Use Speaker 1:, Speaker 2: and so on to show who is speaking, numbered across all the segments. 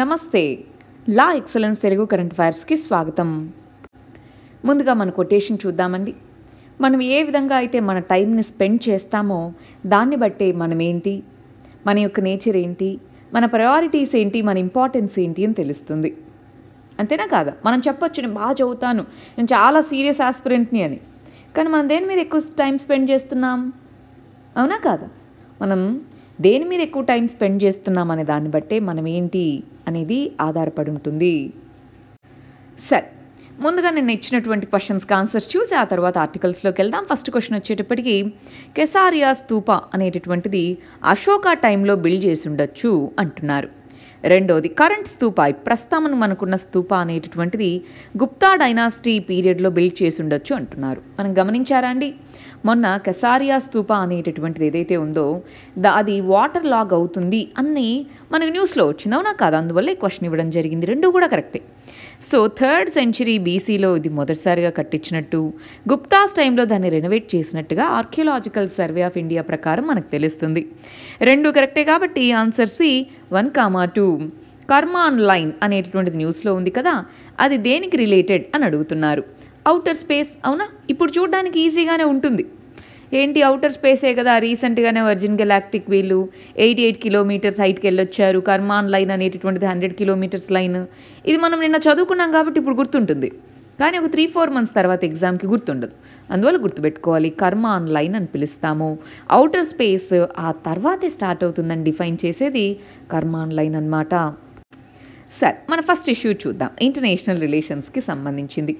Speaker 1: నమస్తే La Excellence Telugu current అఫైర్స్కి స్వాగతం ముందుగా మన కొటేషన్ చూద్దామండి మనం ఏ విధంగా అయితే మన టైంని స్పెండ్ చేస్తామో దాన్ని బట్టే మనం ఏంటి మన యొక్క నేచర్ ఏంటి మన ప్రయారిటీస్ ఏంటి మన ఇంపార్టెన్స్ ఏంటి అని తెలుస్తుంది అంతేనా కాదా మనం చెప్పొచ్చు నేను బాగా చదువుతాను నేను చాలా సీరియస్ ఆస్పిరెంట్ని అని కానీ మనం దేని మీద ఎక్కువ టైం స్పెండ్ చేస్తున్నాం అవునా కాదా మనం దేని మీద ఎక్కువ టైం స్పెండ్ చేస్తున్నాం అనే దాన్ని బట్టే మనం ఏంటి అనేది ఆధారపడి ఉంటుంది సరే ముందుగా నేను ఇచ్చినటువంటి క్వశ్చన్స్కి ఆన్సర్స్ చూసి ఆ తర్వాత ఆర్టికల్స్లోకి వెళ్దాం ఫస్ట్ క్వశ్చన్ వచ్చేటప్పటికి కెసారియా స్తూప అనేటటువంటిది అశోక టైంలో బిల్డ్ చేసి ఉండొచ్చు అంటున్నారు రెండోది కరెంట్ స్థూపాయి ప్రస్తావన మనకున్న స్థూప అనేటటువంటిది గుప్తా డైనాసిటీ పీరియడ్లో బిల్డ్ చేసి ఉండొచ్చు అంటున్నారు మనం గమనించారా అండి మొన్న కసారియా స్థూప అనేటటువంటిది ఏదైతే ఉందో దా అది వాటర్ లాగ్ అవుతుంది అని మనకు న్యూస్లో వచ్చిందో నాకు కాదు అందువల్ల క్వశ్చన్ ఇవ్వడం జరిగింది రెండు కూడా కరెక్టే సో థర్డ్ సెంచరీ బీసీలో ఇది మొదటిసారిగా కట్టించినట్టు గుప్తాస్ టైంలో దాన్ని రెనోవేట్ చేసినట్టుగా ఆర్కియలాజికల్ సర్వే ఆఫ్ ఇండియా ప్రకారం మనకు తెలుస్తుంది రెండు కరెక్టే కాబట్టి answer C one comma two Karman line అనేటటువంటిది న్యూస్లో ఉంది కదా అది దేనికి రిలేటెడ్ అని అడుగుతున్నారు అవుటర్ స్పేస్ అవునా ఇప్పుడు చూడడానికి ఈజీగానే ఉంటుంది ఏంటి అవుటర్ స్పేసే కదా రీసెంట్గానే వర్జిన్ గెలాక్టిక్ వీళ్ళు ఎయిటీ ఎయిట్ కిలోమీటర్స్ హైట్కి వెళ్ళొచ్చారు కర్మాన్ లైన్ అనేటటువంటిది హండ్రెడ్ కిలోమీటర్స్ లైన్ ఇది మనం నిన్న చదువుకున్నాం కాబట్టి ఇప్పుడు గుర్తుంటుంది కానీ ఒక త్రీ ఫోర్ మంత్స్ తర్వాత ఎగ్జామ్కి గుర్తుండదు అందువల్ల గుర్తుపెట్టుకోవాలి కర్మ ఆన్లైన్ అని పిలుస్తాము అవుటర్ స్పేస్ ఆ తర్వాతే స్టార్ట్ అవుతుందని డిఫైన్ చేసేది కర్మ ఆన్లైన్ అనమాట సరే మన ఫస్ట్ ఇష్యూ చూద్దాం ఇంటర్నేషనల్ రిలేషన్స్కి సంబంధించింది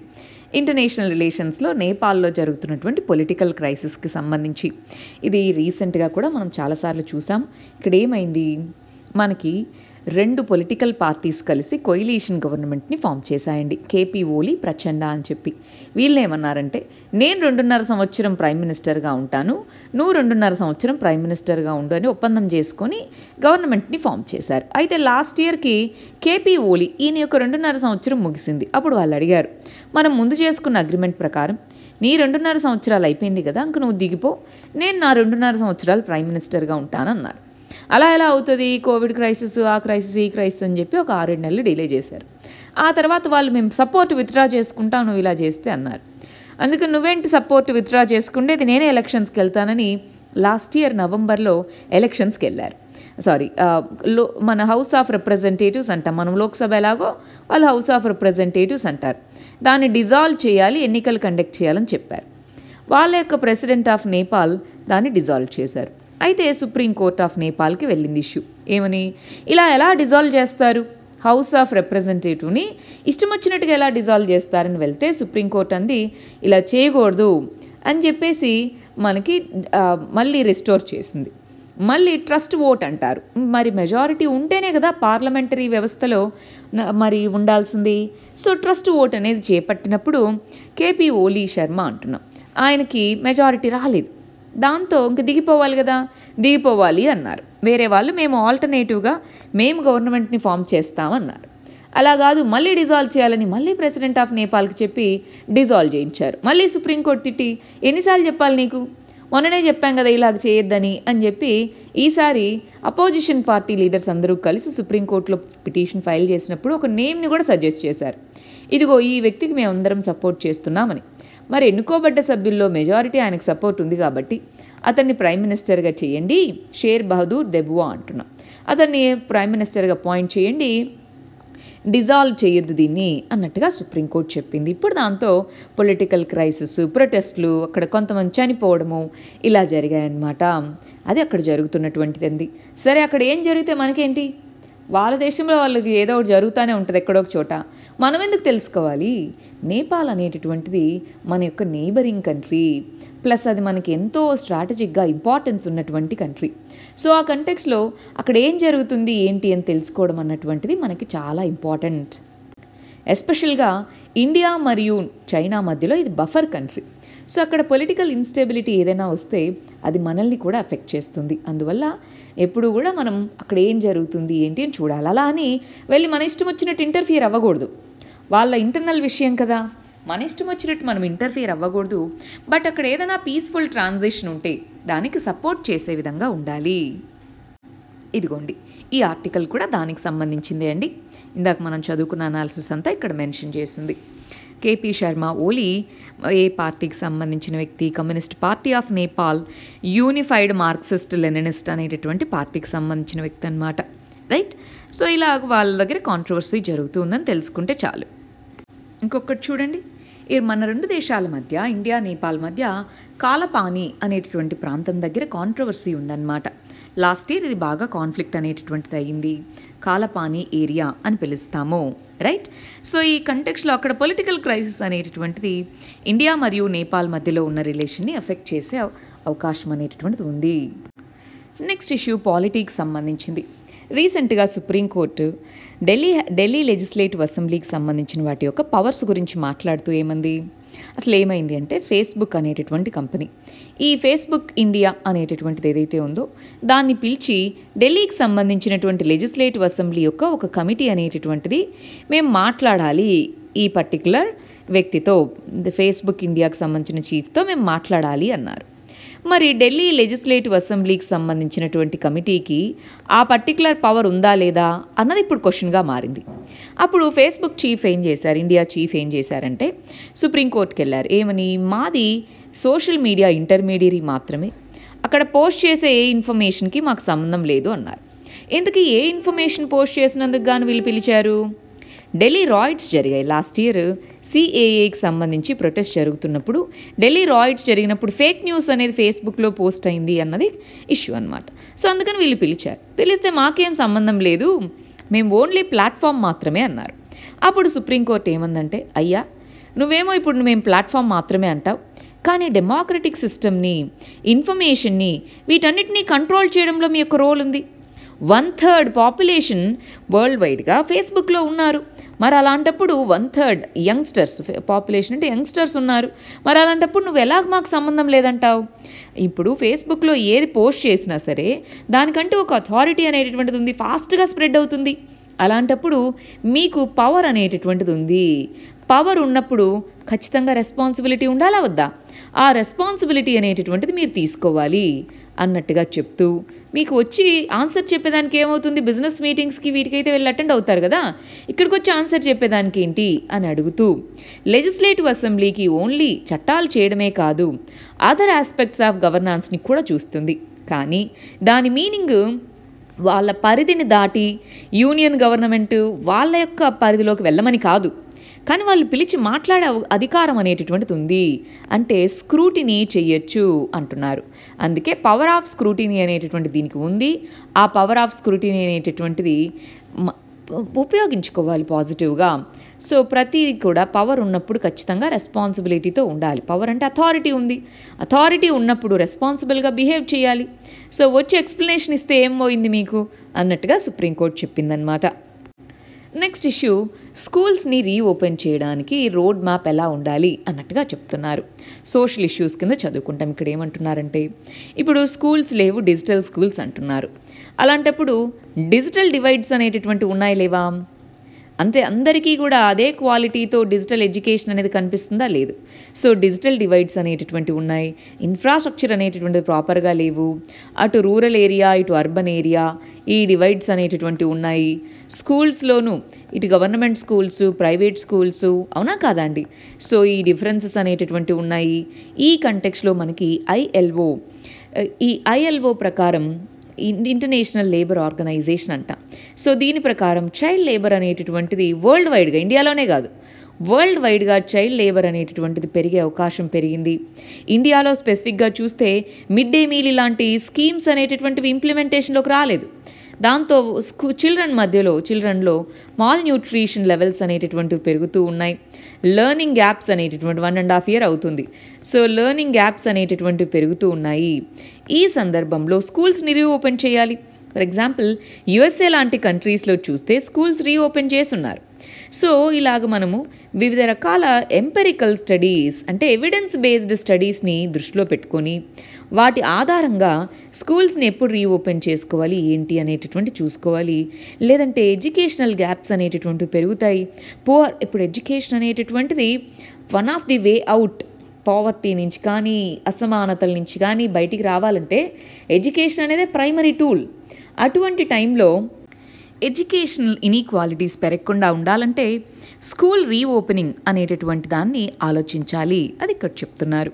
Speaker 1: ఇంటర్నేషనల్ రిలేషన్స్లో నేపాల్లో జరుగుతున్నటువంటి పొలిటికల్ క్రైసిస్కి సంబంధించి ఇది రీసెంట్గా కూడా మనం చాలాసార్లు చూసాం ఇక్కడ ఏమైంది మనకి రెండు పొలిటికల్ పార్టీస్ కలిసి కొయిలీషన్ గవర్నమెంట్ని ఫామ్ చేశాయండి కేపీ ఓలీ ప్రచండ అని చెప్పి వీళ్ళు ఏమన్నారంటే నేను రెండున్నర సంవత్సరం ప్రైమ్ మినిస్టర్గా ఉంటాను నువ్వు రెండున్నర సంవత్సరం ప్రైమ్ మినిస్టర్గా ఉండు అని ఒప్పందం చేసుకొని గవర్నమెంట్ని ఫామ్ చేశారు అయితే లాస్ట్ ఇయర్కి కేపీ ఓలీ ఈయన యొక్క రెండున్నర సంవత్సరం ముగిసింది అప్పుడు వాళ్ళు అడిగారు మనం ముందు చేసుకున్న అగ్రిమెంట్ ప్రకారం నీ రెండున్నర సంవత్సరాలు అయిపోయింది కదా ఇంక నువ్వు దిగిపో నేను నా రెండున్నర సంవత్సరాలు ప్రైమ్ మినిస్టర్గా ఉంటానన్నారు అలా ఎలా అవుతుంది కోవిడ్ క్రైసిస్ ఆ క్రైసిస్ ఈ క్రైసిస్ అని చెప్పి ఒక ఆరేడు నెలలు డిలే చేశారు ఆ తర్వాత వాళ్ళు మేము సపోర్ట్ విత్డ్రా చేసుకుంటాం నువ్వు ఇలా చేస్తే అన్నారు అందుకు నువ్వేంటి సపోర్ట్ విత్డ్రా చేసుకుండేది నేనే ఎలక్షన్స్కి వెళ్తానని లాస్ట్ ఇయర్ నవంబర్లో ఎలక్షన్స్కి వెళ్ళారు సారీ లో మన హౌస్ ఆఫ్ రిప్రజెంటేటివ్స్ అంటాం మనం లోక్సభ ఎలాగో వాళ్ళు హౌస్ ఆఫ్ రిప్రజెంటేటివ్స్ అంటారు దాన్ని డిజాల్వ్ చేయాలి ఎన్నికలు కండక్ట్ చేయాలని చెప్పారు వాళ్ళ యొక్క ప్రెసిడెంట్ ఆఫ్ నేపాల్ దాన్ని డిజాల్వ్ చేశారు అయితే సుప్రీంకోర్ట్ ఆఫ్ నేపాల్కి వెళ్ళింది ఇష్యూ ఏమని ఇలా ఎలా డిజాల్వ్ చేస్తారు హౌస్ ఆఫ్ రిప్రజెంటేటివ్ని ఇష్టం వచ్చినట్టుగా ఎలా డిజాల్వ్ చేస్తారని వెళ్తే సుప్రీంకోర్టు అంది ఇలా చేయకూడదు అని చెప్పేసి మనకి మళ్ళీ రిస్టోర్ చేసింది మళ్ళీ ట్రస్ట్ ఓట్ అంటారు మరి మెజారిటీ ఉంటేనే కదా పార్లమెంటరీ వ్యవస్థలో మరి ఉండాల్సింది సో ట్రస్ట్ ఓట్ అనేది చేపట్టినప్పుడు కేపీ ఓలీ శర్మ అంటున్నాం ఆయనకి మెజారిటీ రాలేదు దాంతో ఇంక దిగిపోవాలి కదా దిగిపోవాలి అన్నారు వేరే వాళ్ళు మేము ఆల్టర్నేటివ్గా మేము గవర్నమెంట్ని ఫామ్ చేస్తామన్నారు అలా కాదు మళ్ళీ డిజాల్వ్ చేయాలని మళ్ళీ ప్రెసిడెంట్ ఆఫ్ నేపాల్కి చెప్పి డిజాల్వ్ చేయించారు మళ్ళీ సుప్రీంకోర్టు తిట్టి ఎన్నిసార్లు చెప్పాలి నీకు మొన్ననే చెప్పాం కదా ఇలాగ చేయొద్దని అని చెప్పి ఈసారి అపోజిషన్ పార్టీ లీడర్స్ అందరూ కలిసి సుప్రీంకోర్టులో పిటిషన్ ఫైల్ చేసినప్పుడు ఒక నేమ్ని కూడా సజెస్ట్ చేశారు ఇదిగో ఈ వ్యక్తికి మేమందరం సపోర్ట్ చేస్తున్నామని మరి ఎన్నుకోబడ్డ సభ్యుల్లో మెజారిటీ ఆయనకు సపోర్ట్ ఉంది కాబట్టి అతన్ని ప్రైమ్ మినిస్టర్గా చేయండి షేర్ బహదూర్ దెబువా అంటున్నాం అతన్ని ప్రైమ్ మినిస్టర్గా పాయింట్ చేయండి డిజాల్వ్ చేయొద్దు దీన్ని అన్నట్టుగా సుప్రీంకోర్టు చెప్పింది ఇప్పుడు దాంతో పొలిటికల్ క్రైసిస్ ప్రొటెస్ట్లు అక్కడ కొంతమంది చనిపోవడము ఇలా జరిగాయన్నమాట అది అక్కడ జరుగుతున్నటువంటిది సరే అక్కడ ఏం జరిగితే మనకేంటి వాళ్ళ దేశంలో వాళ్ళకి ఏదో ఒకటి జరుగుతూనే ఉంటుంది ఎక్కడో ఒక చోట మనం ఎందుకు తెలుసుకోవాలి నేపాల్ అనేటటువంటిది మన యొక్క నేబరింగ్ కంట్రీ ప్లస్ అది మనకి ఎంతో స్ట్రాటజిక్గా ఇంపార్టెన్స్ ఉన్నటువంటి కంట్రీ సో ఆ కంటెక్స్లో అక్కడ ఏం జరుగుతుంది ఏంటి అని తెలుసుకోవడం అన్నటువంటిది మనకి చాలా ఇంపార్టెంట్ ఎస్పెషల్గా ఇండియా మరియు చైనా మధ్యలో ఇది బఫర్ కంట్రీ సో అక్కడ పొలిటికల్ ఇన్స్టెబిలిటీ ఏదైనా వస్తే అది మనల్ని కూడా అఫెక్ట్ చేస్తుంది అందువల్ల ఎప్పుడు కూడా మనం అక్కడ ఏం జరుగుతుంది ఏంటి అని చూడాలి అలా అని వెళ్ళి మన ఇష్టం వచ్చినట్టు ఇంటర్ఫియర్ అవ్వకూడదు వాళ్ళ ఇంటర్నల్ విషయం కదా మన ఇష్టం వచ్చినట్టు మనం ఇంటర్ఫియర్ అవ్వకూడదు బట్ అక్కడ ఏదైనా పీస్ఫుల్ ట్రాన్జిషన్ ఉంటే దానికి సపోర్ట్ చేసే విధంగా ఉండాలి ఇదిగోండి ఈ ఆర్టికల్ కూడా దానికి సంబంధించిందే అండి ఇందాక మనం చదువుకున్న అనాలిసిస్ అంతా ఇక్కడ మెన్షన్ చేసింది కేపీ శర్మ ఓలీ ఏ పార్టీకి సంబంధించిన వ్యక్తి Communist Party of Nepal Unified Marxist Leninist అనేటటువంటి పార్టీకి సంబంధించిన వ్యక్తి అనమాట రైట్ సో ఇలా వాళ్ళ దగ్గర కాంట్రవర్సీ జరుగుతుందని తెలుసుకుంటే చాలు ఇంకొకటి చూడండి మన రెండు దేశాల మధ్య ఇండియా నేపాల్ మధ్య కాలపాని అనేటటువంటి ప్రాంతం దగ్గర కాంట్రవర్సీ ఉందన్నమాట లాస్ట్ ఇయర్ ఇది బాగా కాన్ఫ్లిక్ట్ అనేటటువంటిది అయింది కాలపాని ఏరియా అని పిలుస్తాము రైట్ సో ఈ కంటెక్స్లో అక్కడ పొలిటికల్ క్రైసిస్ అనేటటువంటిది ఇండియా మరియు నేపాల్ మధ్యలో ఉన్న రిలేషన్ని ఎఫెక్ట్ చేసే అవకాశం అనేటటువంటిది ఉంది నెక్స్ట్ ఇష్యూ పాలిటీకి సంబంధించింది రీసెంట్గా సుప్రీంకోర్టు ఢిల్లీ ఢిల్లీ లెజిస్లేటివ్ అసెంబ్లీకి సంబంధించిన వాటి యొక్క పవర్స్ గురించి మాట్లాడుతూ ఏమంది అసలు ఏమైంది అంటే ఫేస్బుక్ అనేటటువంటి కంపెనీ ఈ ఫేస్బుక్ ఇండియా అనేటటువంటిది ఏదైతే ఉందో దాన్ని పిలిచి ఢిల్లీకి సంబంధించినటువంటి లెజిస్లేటివ్ అసెంబ్లీ యొక్క ఒక కమిటీ అనేటటువంటిది మేము మాట్లాడాలి ఈ పర్టికులర్ వ్యక్తితో ఫేస్బుక్ ఇండియాకి సంబంధించిన చీఫ్తో మేము మాట్లాడాలి అన్నారు మరి ఢిల్లీ లెజిస్లేటివ్ అసెంబ్లీకి సంబంధించినటువంటి కమిటీకి ఆ పర్టికులర్ పవర్ ఉందా లేదా అన్నది ఇప్పుడు క్వశ్చన్గా మారింది అప్పుడు ఫేస్బుక్ చీఫ్ ఏం చేశారు ఇండియా చీఫ్ ఏం చేశారంటే సుప్రీంకోర్టుకి వెళ్ళారు ఏమని మాది సోషల్ మీడియా ఇంటర్మీడియరీ మాత్రమే అక్కడ పోస్ట్ చేసే ఏ ఇన్ఫర్మేషన్కి మాకు సంబంధం లేదు అన్నారు ఎందుకు ఏ ఇన్ఫర్మేషన్ పోస్ట్ చేసినందుకు గాను వీళ్ళు పిలిచారు ఢిల్లీ రాయిడ్స్ జరిగాయి లాస్ట్ ఇయర్ సిఏఏకి సంబంధించి ప్రొటెస్ట్ జరుగుతున్నప్పుడు ఢిల్లీ రాయిడ్స్ జరిగినప్పుడు ఫేక్ న్యూస్ అనేది ఫేస్బుక్లో పోస్ట్ అయింది అన్నది ఇష్యూ అనమాట సో అందుకని వీళ్ళు పిలిచారు పిలిస్తే మాకేం సంబంధం లేదు మేము ఓన్లీ ప్లాట్ఫామ్ మాత్రమే అన్నారు అప్పుడు సుప్రీంకోర్టు ఏమందంటే అయ్యా నువ్వేమో ఇప్పుడు మేము ప్లాట్ఫామ్ మాత్రమే అంటావు కానీ డెమోక్రటిక్ సిస్టమ్ని ఇన్ఫర్మేషన్ని వీటన్నిటినీ కంట్రోల్ చేయడంలో మీ యొక్క రోల్ ఉంది వన్ థర్డ్ పాపులేషన్ వరల్డ్ వైడ్గా ఫేస్బుక్లో ఉన్నారు మరి అలాంటప్పుడు వన్ థర్డ్ యంగ్స్టర్స్ పాపులేషన్ అంటే యంగ్స్టర్స్ ఉన్నారు మరి అలాంటప్పుడు నువ్వు ఎలా మాకు సంబంధం లేదంటావు ఇప్పుడు ఫేస్బుక్లో ఏది పోస్ట్ చేసినా సరే దానికంటూ ఒక అథారిటీ అనేటటువంటిది ఉంది ఫాస్ట్గా స్ప్రెడ్ అవుతుంది అలాంటప్పుడు మీకు పవర్ అనేటటువంటిది ఉంది పవర్ ఉన్నప్పుడు ఖచ్చితంగా రెస్పాన్సిబిలిటీ ఉండాలా వద్దా ఆ రెస్పాన్సిబిలిటీ అనేటటువంటిది మీరు తీసుకోవాలి అన్నట్టుగా చెప్తూ మీకు వచ్చి ఆన్సర్ చెప్పేదానికి ఏమవుతుంది బిజినెస్ మీటింగ్స్కి వీటికైతే వెళ్ళి అటెండ్ అవుతారు కదా ఇక్కడికి వచ్చి ఆన్సర్ చెప్పేదానికి ఏంటి అని అడుగుతూ లెజిస్లేటివ్ అసెంబ్లీకి ఓన్లీ చట్టాలు చేయడమే కాదు అదర్ ఆస్పెక్ట్స్ ఆఫ్ గవర్నాన్స్ని కూడా చూస్తుంది కానీ దాని మీనింగ్ వాళ్ళ పరిధిని దాటి యూనియన్ గవర్నమెంట్ వాళ్ళ యొక్క పరిధిలోకి వెళ్ళమని కాదు కానీ వాళ్ళు పిలిచి మాట్లాడే అధికారం అనేటటువంటిది ఉంది అంటే స్క్రూటినీ చేయొచ్చు అంటున్నారు అందుకే పవర్ ఆఫ్ స్క్రూటినీ అనేటటువంటి దీనికి ఉంది ఆ పవర్ ఆఫ్ స్క్రూటినీ అనేటటువంటిది ఉపయోగించుకోవాలి పాజిటివ్గా సో ప్రతి కూడా పవర్ ఉన్నప్పుడు ఖచ్చితంగా రెస్పాన్సిబిలిటీతో ఉండాలి పవర్ అంటే అథారిటీ ఉంది అథారిటీ ఉన్నప్పుడు రెస్పాన్సిబుల్గా బిహేవ్ చేయాలి సో వచ్చి ఎక్స్ప్లెనేషన్ ఇస్తే ఏం పోయింది మీకు అన్నట్టుగా సుప్రీంకోర్టు చెప్పిందనమాట నెక్స్ట్ ఇష్యూ స్కూల్స్ని రీఓపెన్ చేయడానికి రోడ్ మ్యాప్ ఎలా ఉండాలి అన్నట్టుగా చెప్తున్నారు సోషల్ ఇష్యూస్ కింద చదువుకుంటాం ఇక్కడ ఏమంటున్నారంటే ఇప్పుడు స్కూల్స్ లేవు డిజిటల్ స్కూల్స్ అంటున్నారు అలాంటప్పుడు డిజిటల్ డివైడ్స్ అనేటటువంటి ఉన్నాయి లేవా అంటే అందరికీ కూడా అదే క్వాలిటీతో డిజిటల్ ఎడ్యుకేషన్ అనేది కనిపిస్తుందా లేదు సో డిజిటల్ డివైడ్స్ అనేటటువంటి ఉన్నాయి ఇన్ఫ్రాస్ట్రక్చర్ అనేటటువంటిది ప్రాపర్గా లేవు అటు రూరల్ ఏరియా ఇటు అర్బన్ ఏరియా ఈ డివైడ్స్ అనేటటువంటి ఉన్నాయి స్కూల్స్లోనూ ఇటు గవర్నమెంట్ స్కూల్స్ ప్రైవేట్ స్కూల్స్ అవునా కాదండి సో ఈ డిఫరెన్సెస్ అనేటటువంటి ఉన్నాయి ఈ కంటెక్స్లో మనకి ఐఎల్ఓ ఈ ఐఎల్ఓ ప్రకారం ఇంటర్నేషనల్ లేబర్ ఆర్గనైజేషన్ అంట సో దీని ప్రకారం చైల్డ్ లేబర్ అనేటటువంటిది వరల్డ్ వైడ్గా ఇండియాలోనే కాదు వరల్డ్ వైడ్గా చైల్డ్ లేబర్ అనేటటువంటిది పెరిగే అవకాశం పెరిగింది ఇండియాలో స్పెసిఫిక్గా చూస్తే మిడ్ డే మీల్ ఇలాంటి స్కీమ్స్ అనేటటువంటివి ఇంప్లిమెంటేషన్లోకి రాలేదు దాంతో స్కూ చిల్డ్రన్ మధ్యలో చిల్డ్రన్లో మాల్ న్యూట్రిషన్ లెవెల్స్ అనేటటువంటివి పెరుగుతూ ఉన్నాయి లెర్నింగ్ గ్యాప్స్ అనేటటువంటి వన్ అండ్ హాఫ్ ఇయర్ అవుతుంది సో లెర్నింగ్ గ్యాప్స్ అనేటటువంటివి పెరుగుతూ ఉన్నాయి ఈ సందర్భంలో స్కూల్స్ ఓపెన్ చేయాలి ఫర్ ఎగ్జాంపుల్ యుఎస్ఏ లాంటి కంట్రీస్లో చూస్తే స్కూల్స్ రీఓపెన్ చేస్తున్నారు సో ఇలాగ మనము వివిధ రకాల ఎంపెరికల్ స్టడీస్ అంటే ఎవిడెన్స్ బేస్డ్ స్టడీస్ని దృష్టిలో పెట్టుకొని వాటి ఆధారంగా స్కూల్స్ని ఎప్పుడు రీఓపెన్ చేసుకోవాలి ఏంటి అనేటటువంటి చూసుకోవాలి లేదంటే ఎడ్యుకేషనల్ గ్యాప్స్ అనేటటువంటివి పెరుగుతాయి పువర్ ఇప్పుడు ఎడ్యుకేషన్ అనేటటువంటిది one of the way out poverty నుంచి కానీ అసమానతల నుంచి కానీ బయటికి రావాలంటే ఎడ్యుకేషన్ అనేది ప్రైమరీ టూల్ అటువంటి టైంలో ఎడ్యుకేషనల్ ఇనీక్వాలిటీస్ పెరగకుండా ఉండాలంటే స్కూల్ రీఓపెనింగ్ అనేటటువంటి దాన్ని ఆలోచించాలి అది ఇక్కడ చెప్తున్నారు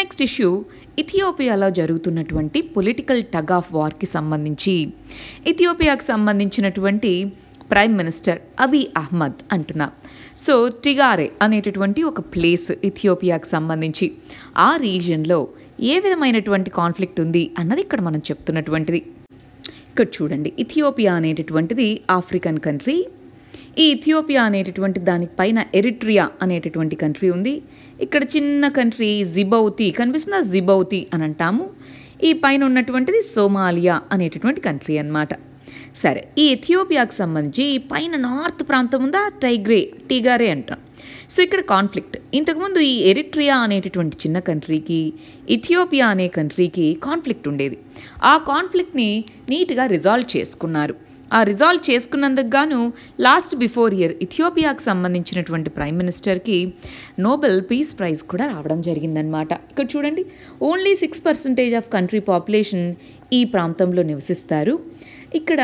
Speaker 1: నెక్స్ట్ ఇష్యూ ఇథియోపియాలో జరుగుతున్నటువంటి పొలిటికల్ టగ్ ఆఫ్ వార్కి సంబంధించి ఇథియోపియాకు సంబంధించినటువంటి ప్రైమ్ మినిస్టర్ అబీ అహ్మద్ అంటున్నా సో టిగారే అనేటటువంటి ఒక ప్లేస్ ఇథియోపియాకు సంబంధించి ఆ రీజియన్లో ఏ విధమైనటువంటి కాన్ఫ్లిక్ట్ ఉంది అన్నది ఇక్కడ మనం చెప్తున్నటువంటిది ఇక్కడ చూడండి ఇథియోపియా అనేటటువంటిది ఆఫ్రికన్ కంట్రీ ఈ ఇథియోపియా అనేటటువంటి దానిపైన ఎరిట్రియా అనేటటువంటి కంట్రీ ఉంది ఇక్కడ చిన్న కంట్రీ జిబౌతి కనిపిస్తుందా జిబౌతి అని అంటాము ఈ పైన ఉన్నటువంటిది సోమాలియా అనేటటువంటి కంట్రీ అనమాట సరే ఈ ఎథియోపియాకు సంబంధించి పైన నార్త్ ప్రాంతం ఉందా టైగ్రే టీగారే అంటాం సో ఇక్కడ కాన్ఫ్లిక్ట్ ఇంతకుముందు ఈ ఎరిట్రియా అనేటటువంటి చిన్న కంట్రీకి ఇథియోపియా అనే కంట్రీకి కాన్ఫ్లిక్ట్ ఉండేది ఆ కాన్ఫ్లిక్ట్ని నీట్గా రిజాల్వ్ చేసుకున్నారు ఆ రిజాల్వ్ చేసుకున్నందుకు గాను లాస్ట్ బిఫోర్ ఇయర్ ఇథియోపియాకు సంబంధించినటువంటి ప్రైమ్ మినిస్టర్కి నోబెల్ పీస్ ప్రైజ్ కూడా రావడం జరిగిందనమాట ఇక్కడ చూడండి only six percentage of country population ఈ ప్రాంతంలో నివసిస్తారు ఇక్కడ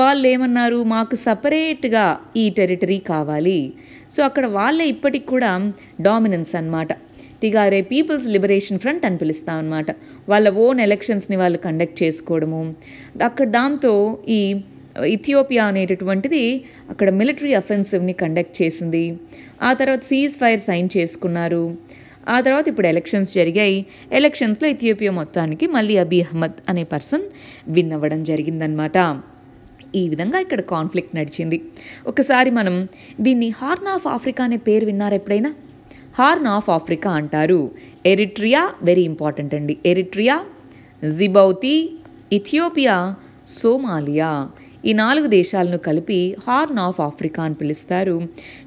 Speaker 1: వాళ్ళు ఏమన్నారు మాకు సపరేట్గా ఈ టెరిటరీ కావాలి సో అక్కడ వాళ్ళే ఇప్పటికి కూడా డామినెన్స్ అనమాట టిగారే పీపుల్స్ లిబరేషన్ ఫ్రంట్ అని పిలుస్తాం అనమాట వాళ్ళ ఓన్ ఎలక్షన్స్ని వాళ్ళు కండక్ట్ చేసుకోవడము అక్కడ దాంతో ఈ ఇథియోపియా అనేటటువంటిది అక్కడ మిలిటరీ అఫెన్సివ్ని కండక్ట్ చేసింది ఆ తర్వాత సీజ్ ఫైర్ సైన్ చేసుకున్నారు ఆ తర్వాత ఇప్పుడు ఎలక్షన్స్ జరిగాయి ఎలక్షన్స్లో ఇథియోపియా మొత్తానికి మళ్ళీ అబీ అహ్మద్ అనే పర్సన్ విన్ అవ్వడం జరిగిందనమాట ఈ విధంగా ఇక్కడ కాన్ఫ్లిక్ట్ నడిచింది ఒకసారి మనం దీన్ని హార్న్ ఆఫ్ ఆఫ్రికా అనే పేరు విన్నారు ఎప్పుడైనా హార్న్ ఆఫ్ ఆఫ్రికా అంటారు ఎరిట్రియా వెరీ ఇంపార్టెంట్ అండి ఎరిట్రియా జిబౌతి ఇథియోపియా సోమాలియా ఈ నాలుగు దేశాలను కలిపి హార్న్ ఆఫ్ ఆఫ్రికా అని పిలుస్తారు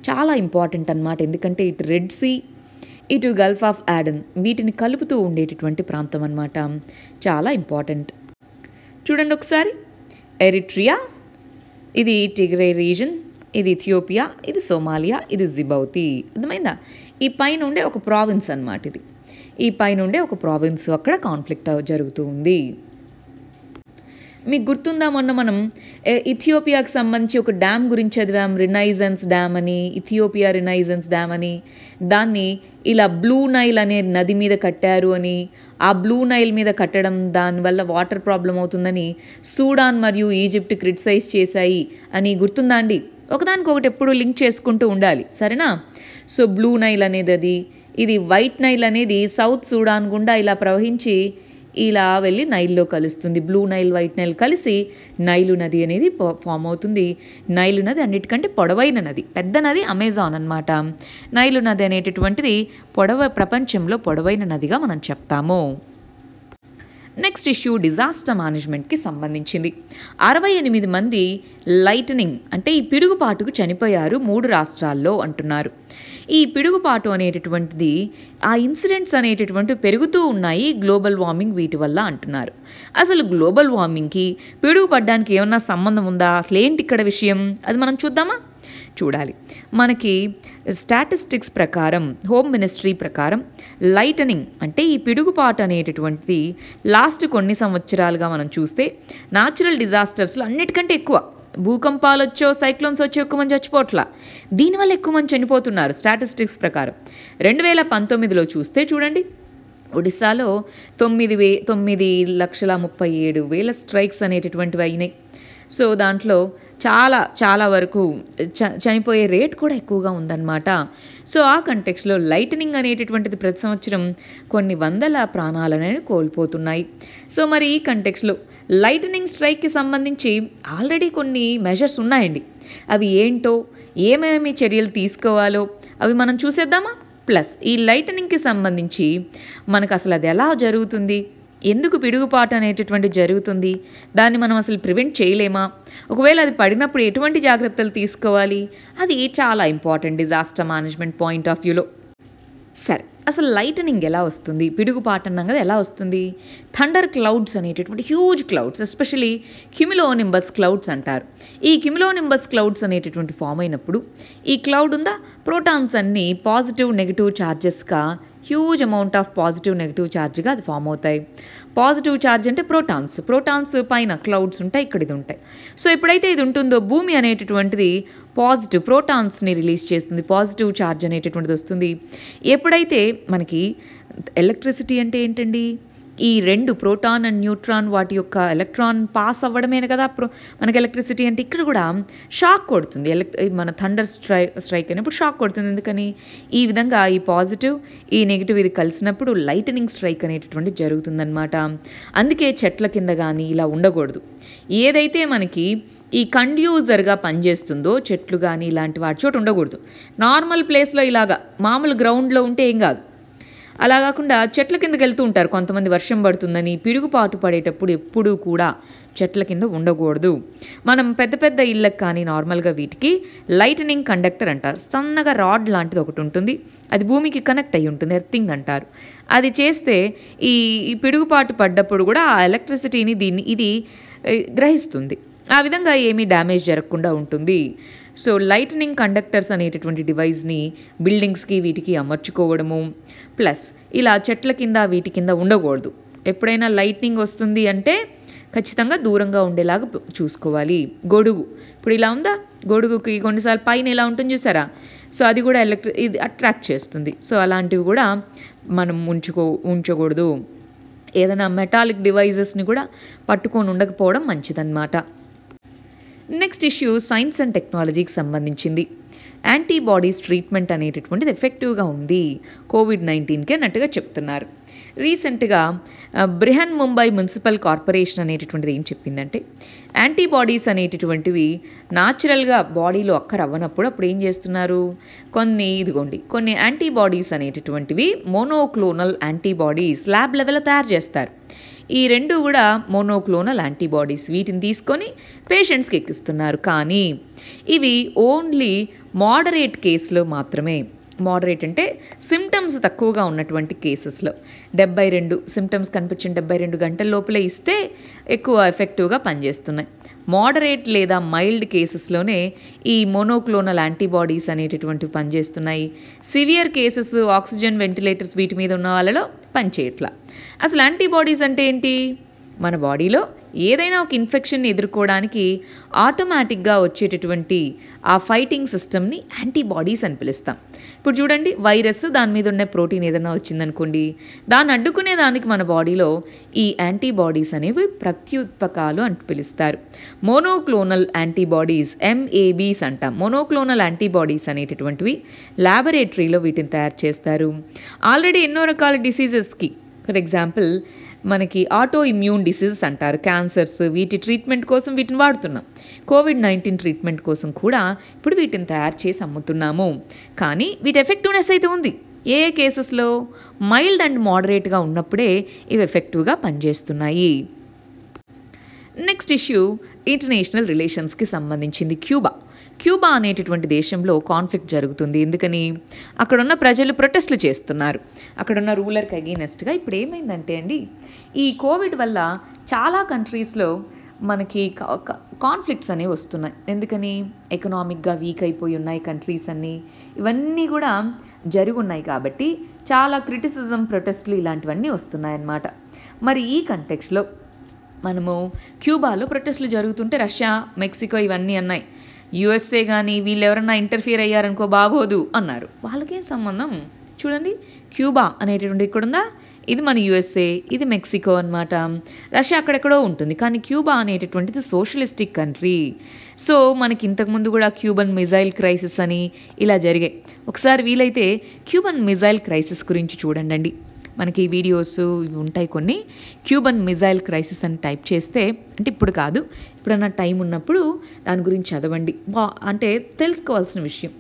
Speaker 1: చాలా ఇంపార్టెంట్ అనమాట ఎందుకంటే ఇటు రెడ్ సీ ఇటు గల్ఫ్ ఆఫ్ యాడన్ వీటిని కలుపుతూ ఉండేటటువంటి ప్రాంతం అనమాట చాలా ఇంపార్టెంట్ చూడండి ఒకసారి ఎరిట్రియా ఇది టిగ్రే రీజన్ ఇది ఇథియోపియా ఇది సోమాలియా ఇది జిబౌతి అర్థమైందా ఈ పైన ఉండే ఒక ప్రావిన్స్ అనమాట ఇది ఈ పైన ఉండే ఒక ప్రావిన్స్ అక్కడ కాన్ఫ్లిక్ట్ జరుగుతూ ఉంది మీకు గుర్తుందా మొన్న మనం ఇథియోపియాకి సంబంధించి ఒక డ్యామ్ గురించి చదివాం రినైజెన్స్ డ్యామ్ అని ఇథియోపియా రినైజెన్స్ డ్యామ్ అని దాన్ని ఇలా బ్లూ నైల్ అనే నది మీద కట్టారు అని ఆ బ్లూ నైల్ మీద కట్టడం దానివల్ల వాటర్ ప్రాబ్లం అవుతుందని సూడాన్ మరియు ఈజిప్ట్ క్రిటిసైజ్ చేశాయి అని గుర్తుందా అండి ఒకదానికొకటి ఎప్పుడూ లింక్ చేసుకుంటూ ఉండాలి సరేనా సో బ్లూ నైల్ అనేది అది ఇది వైట్ నైల్ అనేది సౌత్ సూడాన్ గుండా ఇలా ప్రవహించి ఇలా వెళ్ళి నైల్లో కలుస్తుంది బ్లూ నైల్ వైట్ నైల్ కలిసి నైలు నది అనేది ఫామ్ అవుతుంది నైలు నది అన్నిటికంటే పొడవైన నది పెద్ద నది అమెజాన్ అనమాట నైలు నది అనేటటువంటిది పొడవ ప్రపంచంలో పొడవైన నదిగా మనం చెప్తాము నెక్స్ట్ ఇష్యూ డిజాస్టర్ మేనేజ్మెంట్కి సంబంధించింది అరవై ఎనిమిది మంది లైటనింగ్ అంటే ఈ పిడుగుపాటుకు చనిపోయారు మూడు రాష్ట్రాల్లో అంటున్నారు ఈ పిడుగుపాటు అనేటటువంటిది ఆ ఇన్సిడెంట్స్ అనేటటువంటి పెరుగుతూ ఉన్నాయి గ్లోబల్ వార్మింగ్ వీటి వల్ల అంటున్నారు అసలు గ్లోబల్ వార్మింగ్కి పిడుగు పడ్డానికి ఏమన్నా సంబంధం ఉందా అసలు ఏంటి ఇక్కడ విషయం అది మనం చూద్దామా చూడాలి మనకి స్టాటిస్టిక్స్ ప్రకారం హోమ్ మినిస్ట్రీ ప్రకారం లైటనింగ్ అంటే ఈ పిడుగుపాటు అనేటటువంటిది లాస్ట్ కొన్ని సంవత్సరాలుగా మనం చూస్తే న్యాచురల్ డిజాస్టర్స్లో అన్నిటికంటే ఎక్కువ భూకంపాలు వచ్చో సైక్లోన్స్ వచ్చో ఎక్కువ మంది చచ్చిపోట్లా దీనివల్ల ఎక్కువ మంది చనిపోతున్నారు స్టాటిస్టిక్స్ ప్రకారం రెండు వేల పంతొమ్మిదిలో చూస్తే చూడండి ఒడిశాలో తొమ్మిది వే తొమ్మిది లక్షల ముప్పై ఏడు వేల స్ట్రైక్స్ అనేటటువంటివి అయినాయి సో దాంట్లో చాలా చాలా వరకు చ చనిపోయే రేట్ కూడా ఎక్కువగా ఉందన్నమాట సో ఆ కంటెక్స్లో లైటనింగ్ అనేటటువంటిది ప్రతి సంవత్సరం కొన్ని వందల ప్రాణాలనే కోల్పోతున్నాయి సో మరి ఈ కంటెక్స్లో లైటనింగ్ స్ట్రైక్కి సంబంధించి ఆల్రెడీ కొన్ని మెజర్స్ ఉన్నాయండి అవి ఏంటో ఏమేమి చర్యలు తీసుకోవాలో అవి మనం చూసేద్దామా ప్లస్ ఈ లైటనింగ్కి సంబంధించి మనకు అసలు అది ఎలా జరుగుతుంది ఎందుకు పిడుగుపాటు అనేటటువంటి జరుగుతుంది దాన్ని మనం అసలు ప్రివెంట్ చేయలేమా ఒకవేళ అది పడినప్పుడు ఎటువంటి జాగ్రత్తలు తీసుకోవాలి అది చాలా important disaster management point of వ్యూలో సరే అసలు లైటనింగ్ ఎలా వస్తుంది పిడుగుపాటు అన్నాం కదా ఎలా వస్తుంది థండర్ క్లౌడ్స్ అనేటటువంటి huge clouds especially cumulonimbus clouds అంటారు ఈ క్యుమిలోనింబస్ క్లౌడ్స్ అనేటటువంటి ఫామ్ అయినప్పుడు ఈ క్లౌడ్ ఉందా ప్రోటాన్స్ అన్నీ పాజిటివ్ నెగిటివ్ ఛార్జెస్గా huge amount of positive negative ఛార్జ్గా అది ఫామ్ అవుతాయి పాజిటివ్ ఛార్జ్ అంటే ప్రోటాన్స్ ప్రోటాన్స్ పైన క్లౌడ్స్ ఉంటాయి ఇక్కడ ఇది ఉంటాయి సో ఎప్పుడైతే ఇది ఉంటుందో భూమి అనేటటువంటిది పాజిటివ్ ప్రోటాన్స్ని రిలీజ్ చేస్తుంది పాజిటివ్ ఛార్జ్ అనేటటువంటిది వస్తుంది ఎప్పుడైతే మనకి ఎలక్ట్రిసిటీ అంటే ఏంటండి ఈ రెండు ప్రోటాన్ అండ్ న్యూట్రాన్ వాటి యొక్క ఎలక్ట్రాన్ పాస్ అవ్వడమేనే కదా మనకి ఎలక్ట్రిసిటీ అంటే ఇక్కడ కూడా షాక్ కొడుతుంది ఎలక్ మన థండర్ స్ట్రై స్ట్రైక్ అయినప్పుడు షాక్ కొడుతుంది ఎందుకని ఈ విధంగా ఈ పాజిటివ్ ఈ నెగిటివ్ ఇది కలిసినప్పుడు లైటనింగ్ స్ట్రైక్ అనేటటువంటి జరుగుతుందన్నమాట అందుకే చెట్ల కింద కానీ ఇలా ఉండకూడదు ఏదైతే మనకి ఈ కండ్యూజర్గా పనిచేస్తుందో చెట్లు కానీ ఇలాంటి వాటి చోట ఉండకూడదు నార్మల్ ప్లేస్లో ఇలాగా మామూలు గ్రౌండ్లో ఉంటే ఏం కాదు అలా కాకుండా చెట్ల కిందకి వెళ్తూ ఉంటారు కొంతమంది వర్షం పడుతుందని పిడుగుపాటు పడేటప్పుడు ఎప్పుడూ కూడా చెట్ల కింద ఉండకూడదు మనం పెద్ద పెద్ద ఇళ్ళకి కానీ నార్మల్గా వీటికి లైటనింగ్ కండక్టర్ అంటారు సన్నగా రాడ్ లాంటిది ఒకటి ఉంటుంది అది భూమికి కనెక్ట్ అయి ఉంటుంది ఎర్తింగ్ అంటారు అది చేస్తే ఈ పిడుగుపాటు పడ్డప్పుడు కూడా ఆ ఎలక్ట్రిసిటీని దీన్ని ఇది గ్రహిస్తుంది ఆ విధంగా ఏమీ డ్యామేజ్ జరగకుండా ఉంటుంది సో లైట్నింగ్ కండక్టర్స్ అనేటటువంటి డివైస్ని బిల్డింగ్స్కి వీటికి అమర్చుకోవడము ప్లస్ ఇలా చెట్ల కింద వీటి కింద ఉండకూడదు ఎప్పుడైనా లైట్నింగ్ వస్తుంది అంటే ఖచ్చితంగా దూరంగా ఉండేలాగా చూసుకోవాలి గొడుగు ఇప్పుడు ఇలా ఉందా గొడుగుకి కొన్నిసార్లు పైన ఎలా ఉంటుంది చూసారా సో అది కూడా ఎలక్ట్రిక్ ఇది అట్రాక్ట్ చేస్తుంది సో అలాంటివి కూడా మనం ఉంచుకో ఉంచకూడదు ఏదైనా మెటాలిక్ డివైజెస్ని కూడా పట్టుకొని ఉండకపోవడం మంచిదన్నమాట నెక్స్ట్ ఇష్యూ సైన్స్ అండ్ టెక్నాలజీకి సంబంధించింది యాంటీబాడీస్ ట్రీట్మెంట్ అనేటటువంటిది ఎఫెక్టివ్గా ఉంది కోవిడ్ నైన్టీన్కి అన్నట్టుగా చెప్తున్నారు రీసెంట్గా బ్రిహన్ ముంబై మున్సిపల్ కార్పొరేషన్ అనేటటువంటిది ఏం చెప్పిందంటే యాంటీబాడీస్ అనేటటువంటివి న్యాచురల్గా బాడీలో అక్కరవ్వనప్పుడు అప్పుడు ఏం చేస్తున్నారు కొన్ని ఇదిగోండి కొన్ని యాంటీబాడీస్ అనేటటువంటివి మోనోక్లోనల్ యాంటీబాడీస్ ల్యాబ్ లెవెల్లో తయారు చేస్తారు ఈ రెండు కూడా మోనోక్లోనల్ యాంటీబాడీస్ వీటిని తీసుకొని పేషెంట్స్కి ఎక్కిస్తున్నారు కానీ ఇవి ఓన్లీ మోడరేట్ కేసులో మాత్రమే మోడరేట్ అంటే సిమ్టమ్స్ తక్కువగా ఉన్నటువంటి కేసెస్లో డెబ్బై రెండు సిమ్టమ్స్ కనిపించిన డెబ్బై రెండు గంటల లోపలే ఇస్తే ఎక్కువ ఎఫెక్టివ్గా పనిచేస్తున్నాయి మోడరేట్ లేదా మైల్డ్ కేసెస్లోనే ఈ మోనోక్లోనల్ యాంటీబాడీస్ అనేటటువంటివి పనిచేస్తున్నాయి సివియర్ కేసెస్ ఆక్సిజన్ వెంటిలేటర్స్ వీటి మీద ఉన్న వాళ్ళలో పనిచేయట్లా అసలు యాంటీబాడీస్ అంటే ఏంటి మన బాడీలో ఏదైనా ఒక ఇన్ఫెక్షన్ని ఎదుర్కోవడానికి ఆటోమేటిక్గా వచ్చేటటువంటి ఆ ఫైటింగ్ సిస్టమ్ని యాంటీబాడీస్ అని పిలుస్తాం ఇప్పుడు చూడండి వైరస్ దాని మీద ఉన్న ప్రోటీన్ ఏదైనా వచ్చిందనుకోండి దాన్ని అడ్డుకునే దానికి మన బాడీలో ఈ యాంటీబాడీస్ అనేవి ప్రత్యుత్పకాలు అని పిలుస్తారు మోనోక్లోనల్ యాంటీబాడీస్ ఎంఏబీస్ అంటాం మోనోక్లోనల్ యాంటీబాడీస్ అనేటటువంటివి ల్యాబొరేటరీలో వీటిని తయారు చేస్తారు ఆల్రెడీ ఎన్నో రకాల డిసీజెస్కి ఫర్ ఎగ్జాంపుల్ మనకి ఆటో ఇమ్యూన్ డిసీజెస్ అంటారు క్యాన్సర్స్ వీటి ట్రీట్మెంట్ కోసం వీటిని వాడుతున్నాం కోవిడ్ నైన్టీన్ ట్రీట్మెంట్ కోసం కూడా ఇప్పుడు వీటిని తయారు చేసి అమ్ముతున్నాము కానీ వీటి ఎఫెక్టివ్నెస్ అయితే ఉంది ఏ కేసెస్లో మైల్డ్ అండ్ మోడరేట్గా ఉన్నప్పుడే ఇవి ఎఫెక్టివ్గా పనిచేస్తున్నాయి నెక్స్ట్ ఇష్యూ ఇంటర్నేషనల్ రిలేషన్స్కి సంబంధించింది క్యూబా క్యూబా అనేటటువంటి దేశంలో కాన్ఫ్లిక్ట్ జరుగుతుంది ఎందుకని అక్కడున్న ప్రజలు ప్రొటెస్ట్లు చేస్తున్నారు అక్కడున్న రూలర్కి అగెయినెస్ట్గా ఇప్పుడు ఏమైందంటే అండి ఈ కోవిడ్ వల్ల చాలా కంట్రీస్లో మనకి కాన్ఫ్లిక్ట్స్ అనేవి వస్తున్నాయి ఎందుకని ఎకనామిక్గా వీక్ అయిపోయి ఉన్నాయి కంట్రీస్ అన్నీ ఇవన్నీ కూడా జరిగి ఉన్నాయి కాబట్టి చాలా క్రిటిసిజం ప్రొటెస్ట్లు ఇలాంటివన్నీ వస్తున్నాయన్నమాట మరి ఈ కంటెక్స్లో మనము క్యూబాలో ప్రొటెస్ట్లు జరుగుతుంటే రష్యా మెక్సికో ఇవన్నీ అన్నాయి యుఎస్ఏ కానీ వీళ్ళు ఎవరన్నా ఇంటర్ఫియర్ అయ్యారనుకో బాగోదు అన్నారు వాళ్ళకేం సంబంధం చూడండి క్యూబా అనేటటువంటి ఇక్కడ ఉందా ఇది మన యుఎస్ఏ ఇది మెక్సికో అనమాట రష్యా అక్కడెక్కడో ఉంటుంది కానీ క్యూబా అనేటటువంటిది సోషలిస్టిక్ కంట్రీ సో మనకి ఇంతకుముందు కూడా క్యూబన్ మిజైల్ క్రైసిస్ అని ఇలా జరిగాయి ఒకసారి వీలైతే క్యూబన్ మిజైల్ క్రైసిస్ గురించి చూడండి మనకి వీడియోస్ ఉంటాయి కొన్ని క్యూబన్ మిజైల్ క్రైసిస్ అని టైప్ చేస్తే అంటే ఇప్పుడు కాదు ఇప్పుడన్నా టైం ఉన్నప్పుడు దాని గురించి చదవండి బా అంటే తెలుసుకోవాల్సిన విషయం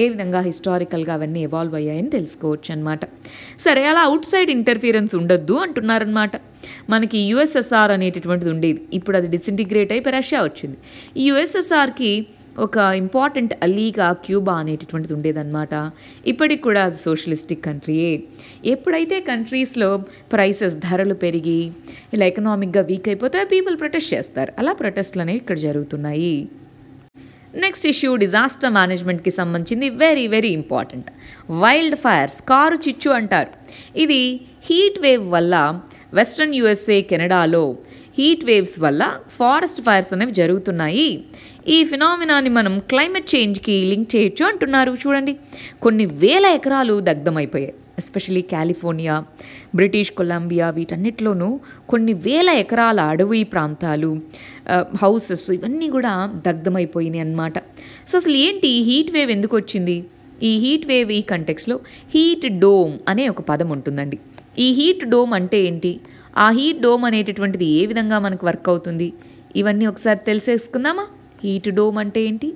Speaker 1: ఏ విధంగా హిస్టారికల్గా అవన్నీ ఎవాల్వ్ అయ్యాయని తెలుసుకోవచ్చు అనమాట సరే అలా అవుట్ సైడ్ ఇంటర్ఫీరెన్స్ ఉండొద్దు అంటున్నారనమాట మనకి యుఎస్ఎస్ఆర్ అనేటటువంటిది ఉండేది ఇప్పుడు అది డిసింటిగ్రేట్ అయిపోయి రష్యా వచ్చింది ఈ యుఎస్ఎస్ఆర్కి ఒక ఇంపార్టెంట్ అలీగా క్యూబా అనేటటువంటిది ఉండేదన్నమాట ఇప్పటికి కూడా అది సోషలిస్టిక్ కంట్రీయే ఎప్పుడైతే కంట్రీస్లో ప్రైసెస్ ధరలు పెరిగి ఇలా ఎకనామిక్గా వీక్ అయిపోతే పీపుల్ ప్రొటెస్ట్ చేస్తారు అలా ప్రొటెస్ట్లు అనేవి ఇక్కడ జరుగుతున్నాయి నెక్స్ట్ ఇష్యూ డిజాస్టర్ మేనేజ్మెంట్కి సంబంధించింది very very important wild fires కారు చిచ్చు అంటారు ఇది హీట్ వేవ్ వల్ల వెస్ట్రన్ యుఎస్ఏ కెనడాలో హీట్ వేవ్స్ వల్ల ఫారెస్ట్ ఫైర్స్ అనేవి జరుగుతున్నాయి ఈ ఫినామినాన్ని మనం క్లైమేట్ చేంజ్కి లింక్ చేయొచ్చు అంటున్నారు చూడండి కొన్ని వేల ఎకరాలు దగ్ధమైపోయాయి ఎస్పెషలీ కాలిఫోర్నియా బ్రిటిష్ కొలంబియా వీటన్నిటిలోనూ కొన్ని వేల ఎకరాల అడవి ప్రాంతాలు హౌసెస్ ఇవన్నీ కూడా దగ్ధమైపోయినాయి అన్నమాట సో అసలు ఏంటి హీట్ వేవ్ ఎందుకు వచ్చింది ఈ హీట్ వేవ్ ఈ కంటెక్స్లో హీట్ డోమ్ అనే ఒక పదం ఉంటుందండి ఈ హీట్ డోమ్ అంటే ఏంటి ఆ హీట్ డోమ్ అనేటటువంటిది ఏ విధంగా మనకు వర్క్ అవుతుంది ఇవన్నీ ఒకసారి తెలిసేసుకుందామా హీట్ డోమ్ అంటే ఏంటి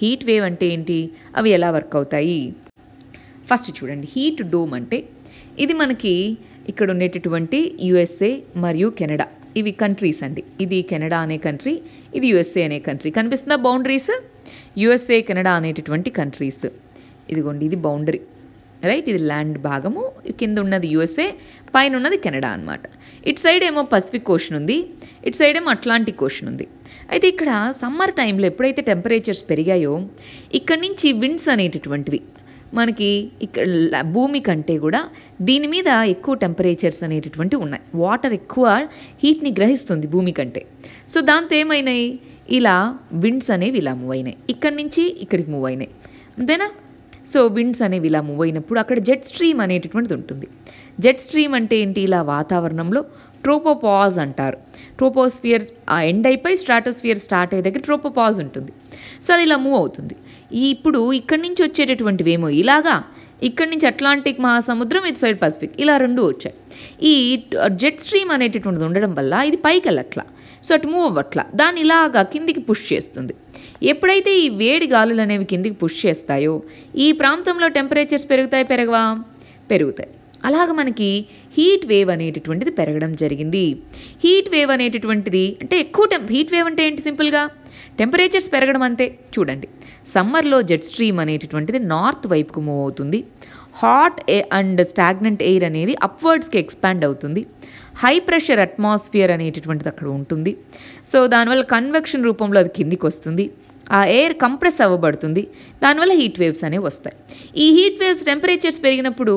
Speaker 1: హీట్ వేవ్ అంటే ఏంటి అవి ఎలా వర్క్ అవుతాయి ఫస్ట్ చూడండి హీట్ డోమ్ అంటే ఇది మనకి ఇక్కడ ఉండేటటువంటి యుఎస్ఏ మరియు కెనడా ఇవి కంట్రీస్ అండి ఇది కెనడా అనే కంట్రీ ఇది యుఎస్ఏ అనే కంట్రీ కనిపిస్తుందా బౌండరీస్ యుఎస్ఏ కెనడా అనేటటువంటి కంట్రీస్ ఇదిగోండి ఇది బౌండరీ రైట్ ఇది ల్యాండ్ భాగము కింద ఉన్నది యుఎస్ఏ పైన ఉన్నది కెనడా అనమాట ఇట్ సైడ్ ఏమో పసిఫిక్ ఓషన్ ఉంది ఇట్ సైడ్ ఏమో అట్లాంటిక్ ఓషన్ ఉంది అయితే ఇక్కడ సమ్మర్ టైంలో ఎప్పుడైతే టెంపరేచర్స్ పెరిగాయో ఇక్కడ నుంచి విండ్స్ అనేటటువంటివి మనకి ఇక్కడ భూమి కంటే కూడా దీని మీద ఎక్కువ టెంపరేచర్స్ అనేటటువంటి ఉన్నాయి వాటర్ ఎక్కువ హీట్ని గ్రహిస్తుంది భూమి కంటే సో దాంతో ఏమైనాయి ఇలా విండ్స్ అనేవి ఇలా మూవ్ అయినాయి ఇక్కడి నుంచి ఇక్కడికి మూవ్ అయినాయి అంతేనా సో విండ్స్ అనేవి ఇలా మూవ్ అయినప్పుడు అక్కడ జెట్ స్ట్రీమ్ అనేటటువంటిది ఉంటుంది జెట్ స్ట్రీమ్ అంటే ఏంటి ఇలా వాతావరణంలో ట్రోపోపాజ్ అంటారు ట్రోపోస్ఫియర్ ఎండ్ అయిపోయి స్ట్రాటోస్ఫియర్ స్టార్ట్ అయ్యే దగ్గర ట్రోపోపాజ్ ఉంటుంది సో అది ఇలా మూవ్ అవుతుంది ఈ ఇప్పుడు ఇక్కడి నుంచి వచ్చేటటువంటివేమో ఇలాగా ఇక్కడి నుంచి అట్లాంటిక్ మహాసముద్రం ఇటు సైడ్ పసిఫిక్ ఇలా రెండు వచ్చాయి ఈ జెట్ స్ట్రీమ్ అనేటటువంటిది ఉండడం వల్ల ఇది పైకి వెళ్ళట్లా సో అటు మూవ్ అవ్వట్లా దాని ఇలాగా కిందికి పుష్ చేస్తుంది ఎప్పుడైతే ఈ వేడి గాలులు అనేవి కిందికి పుష్ చేస్తాయో ఈ ప్రాంతంలో టెంపరేచర్స్ పెరుగుతాయి పెరగవా పెరుగుతాయి అలాగ మనకి హీట్ వేవ్ అనేటటువంటిది పెరగడం జరిగింది హీట్ వేవ్ అనేటటువంటిది అంటే ఎక్కువ టెం హీట్ వేవ్ అంటే ఏంటి సింపుల్గా టెంపరేచర్స్ పెరగడం అంతే చూడండి సమ్మర్లో జెట్ స్ట్రీమ్ అనేటటువంటిది నార్త్ వైపుకు మూవ్ అవుతుంది హాట్ అండ్ స్టాగ్నెంట్ ఎయిర్ అనేది అప్వర్డ్స్కి ఎక్స్పాండ్ అవుతుంది హై ప్రెషర్ అట్మాస్ఫియర్ అనేటటువంటిది అక్కడ ఉంటుంది సో దానివల్ల కన్వెక్షన్ రూపంలో అది కిందికి వస్తుంది ఆ ఎయిర్ కంప్రెస్ అవ్వబడుతుంది దానివల్ల హీట్ వేవ్స్ అనేవి వస్తాయి ఈ హీట్ వేవ్స్ టెంపరేచర్స్ పెరిగినప్పుడు